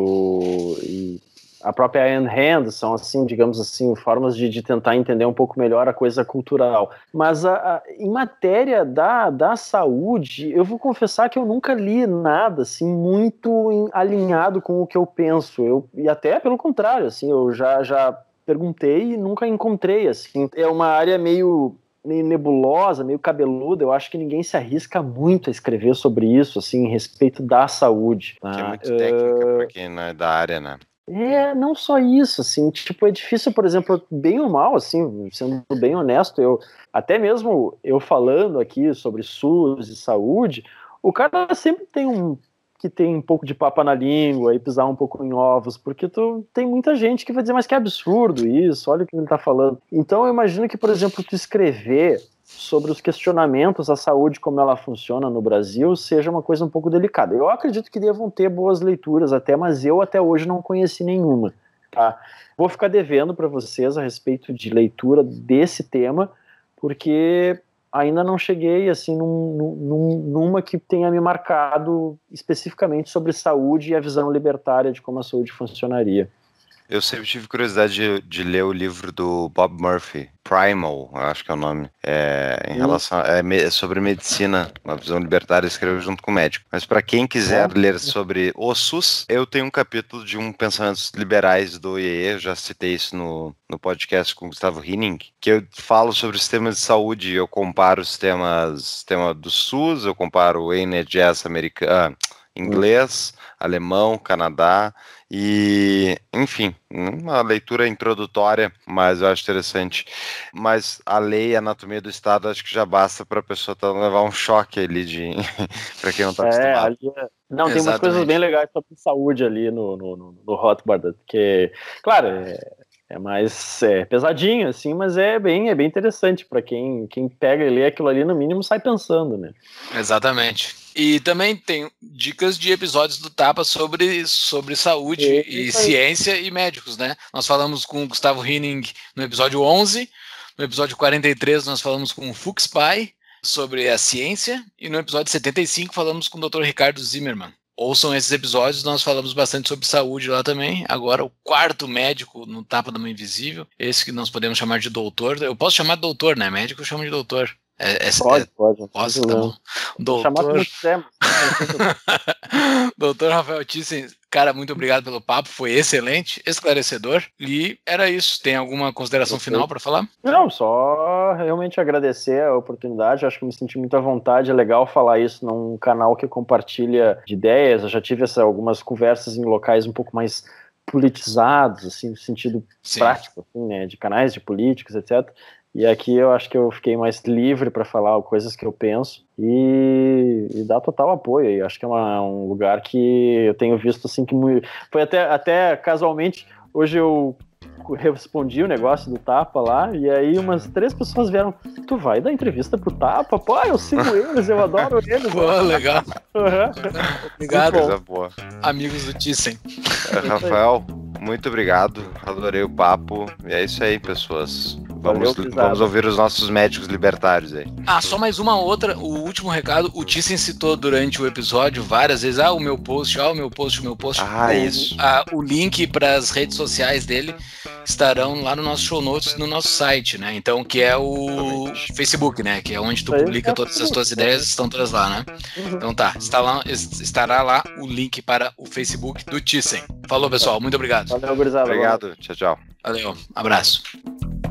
e a própria Anne Hand são assim, digamos assim, formas de, de tentar entender um pouco melhor a coisa cultural. Mas a, a, em matéria da, da saúde, eu vou confessar que eu nunca li nada assim muito em, alinhado com o que eu penso. Eu, e até pelo contrário, assim, eu já, já perguntei e nunca encontrei assim. É uma área meio meio nebulosa, meio cabeluda, eu acho que ninguém se arrisca muito a escrever sobre isso, assim, em respeito da saúde. Tá? é muito técnica uh... para quem não é da área, né? É, não só isso, assim, tipo, é difícil, por exemplo, bem ou mal, assim, sendo bem honesto, eu, até mesmo eu falando aqui sobre SUS e saúde, o cara sempre tem um, que tem um pouco de papa na língua e pisar um pouco em ovos, porque tu, tem muita gente que vai dizer, mas que absurdo isso, olha o que ele tá falando. Então eu imagino que, por exemplo, tu escrever sobre os questionamentos à saúde, como ela funciona no Brasil, seja uma coisa um pouco delicada. Eu acredito que devam ter boas leituras até, mas eu até hoje não conheci nenhuma. Tá? Vou ficar devendo para vocês a respeito de leitura desse tema, porque ainda não cheguei assim num, num, numa que tenha me marcado especificamente sobre saúde e a visão libertária de como a saúde funcionaria. Eu sempre tive curiosidade de, de, ler o livro do Bob Murphy, Primal, acho que é o nome, é, em hum. relação é, é, sobre medicina, uma visão libertária, escreveu junto com o médico. Mas para quem quiser ler sobre o SUS, eu tenho um capítulo de um Pensamentos Liberais do IEE, eu já citei isso no, no podcast com o Gustavo Hinning, que eu falo sobre o sistema de saúde, eu comparo os sistemas, sistema do SUS, eu comparo o NHS americano, inglês, alemão, Canadá e, enfim, uma leitura introdutória, mas eu acho interessante. Mas a lei Anatomia do Estado acho que já basta para a pessoa tá, levar um choque ali de para quem não está é, acostumado. não, tem Exatamente. umas coisas bem legais sobre saúde ali no, no, no, no porque, claro, é, é mais é, pesadinho, assim, mas é bem, é bem interessante para quem, quem pega e lê aquilo ali, no mínimo sai pensando, né? Exatamente. E também tem dicas de episódios do Tapa sobre, sobre saúde e ciência e médicos, né? Nós falamos com o Gustavo Hinning no episódio 11, no episódio 43 nós falamos com o Fux Pai sobre a ciência e no episódio 75 falamos com o Dr. Ricardo Zimmermann. Ouçam esses episódios, nós falamos bastante sobre saúde lá também. Agora, o quarto médico no Tapa da Mãe Invisível, esse que nós podemos chamar de doutor. Eu posso chamar de doutor, né? Médico eu chamo de doutor. É, é, é, pode, pode, pode. tá bom. Doutor... Né? Doutor Rafael Thyssen, cara, muito obrigado pelo papo, foi excelente, esclarecedor. E era isso. Tem alguma consideração final para falar? Não, só realmente agradecer a oportunidade. Acho que me senti muito à vontade. É legal falar isso num canal que compartilha de ideias. Eu já tive essa, algumas conversas em locais um pouco mais politizados, assim, no sentido Sim. prático, assim, né, de canais de políticos, etc. E aqui eu acho que eu fiquei mais livre para falar coisas que eu penso e, e dar total apoio. E acho que é uma, um lugar que eu tenho visto assim que muito... foi até, até casualmente hoje eu respondi o negócio do Tapa lá, e aí umas três pessoas vieram, tu vai dar entrevista pro Tapa? Pô, eu sigo eles, eu adoro eles. Pô, legal. Obrigado. Coisa boa. Amigos do Tissem. É, Rafael, muito obrigado, adorei o papo, e é isso aí, pessoas vamos, vamos, ouvir os nossos médicos libertários aí. Ah, só mais uma outra, o último recado. O Thyssen citou durante o episódio várias vezes: ah, o meu post, ah, o meu post, o meu post. Ah, o, isso. A, o link para as redes sociais dele estarão lá no nosso show notes, no nosso site, né? Então, que é o Facebook, né? Que é onde tu publica é todas as tuas né? ideias, estão todas lá, né? Uhum. Então tá, está lá, estará lá o link para o Facebook do Thyssen. Falou, pessoal. Muito obrigado. Valeu, gurizada. Obrigado. Tchau, tchau. Valeu. Abraço.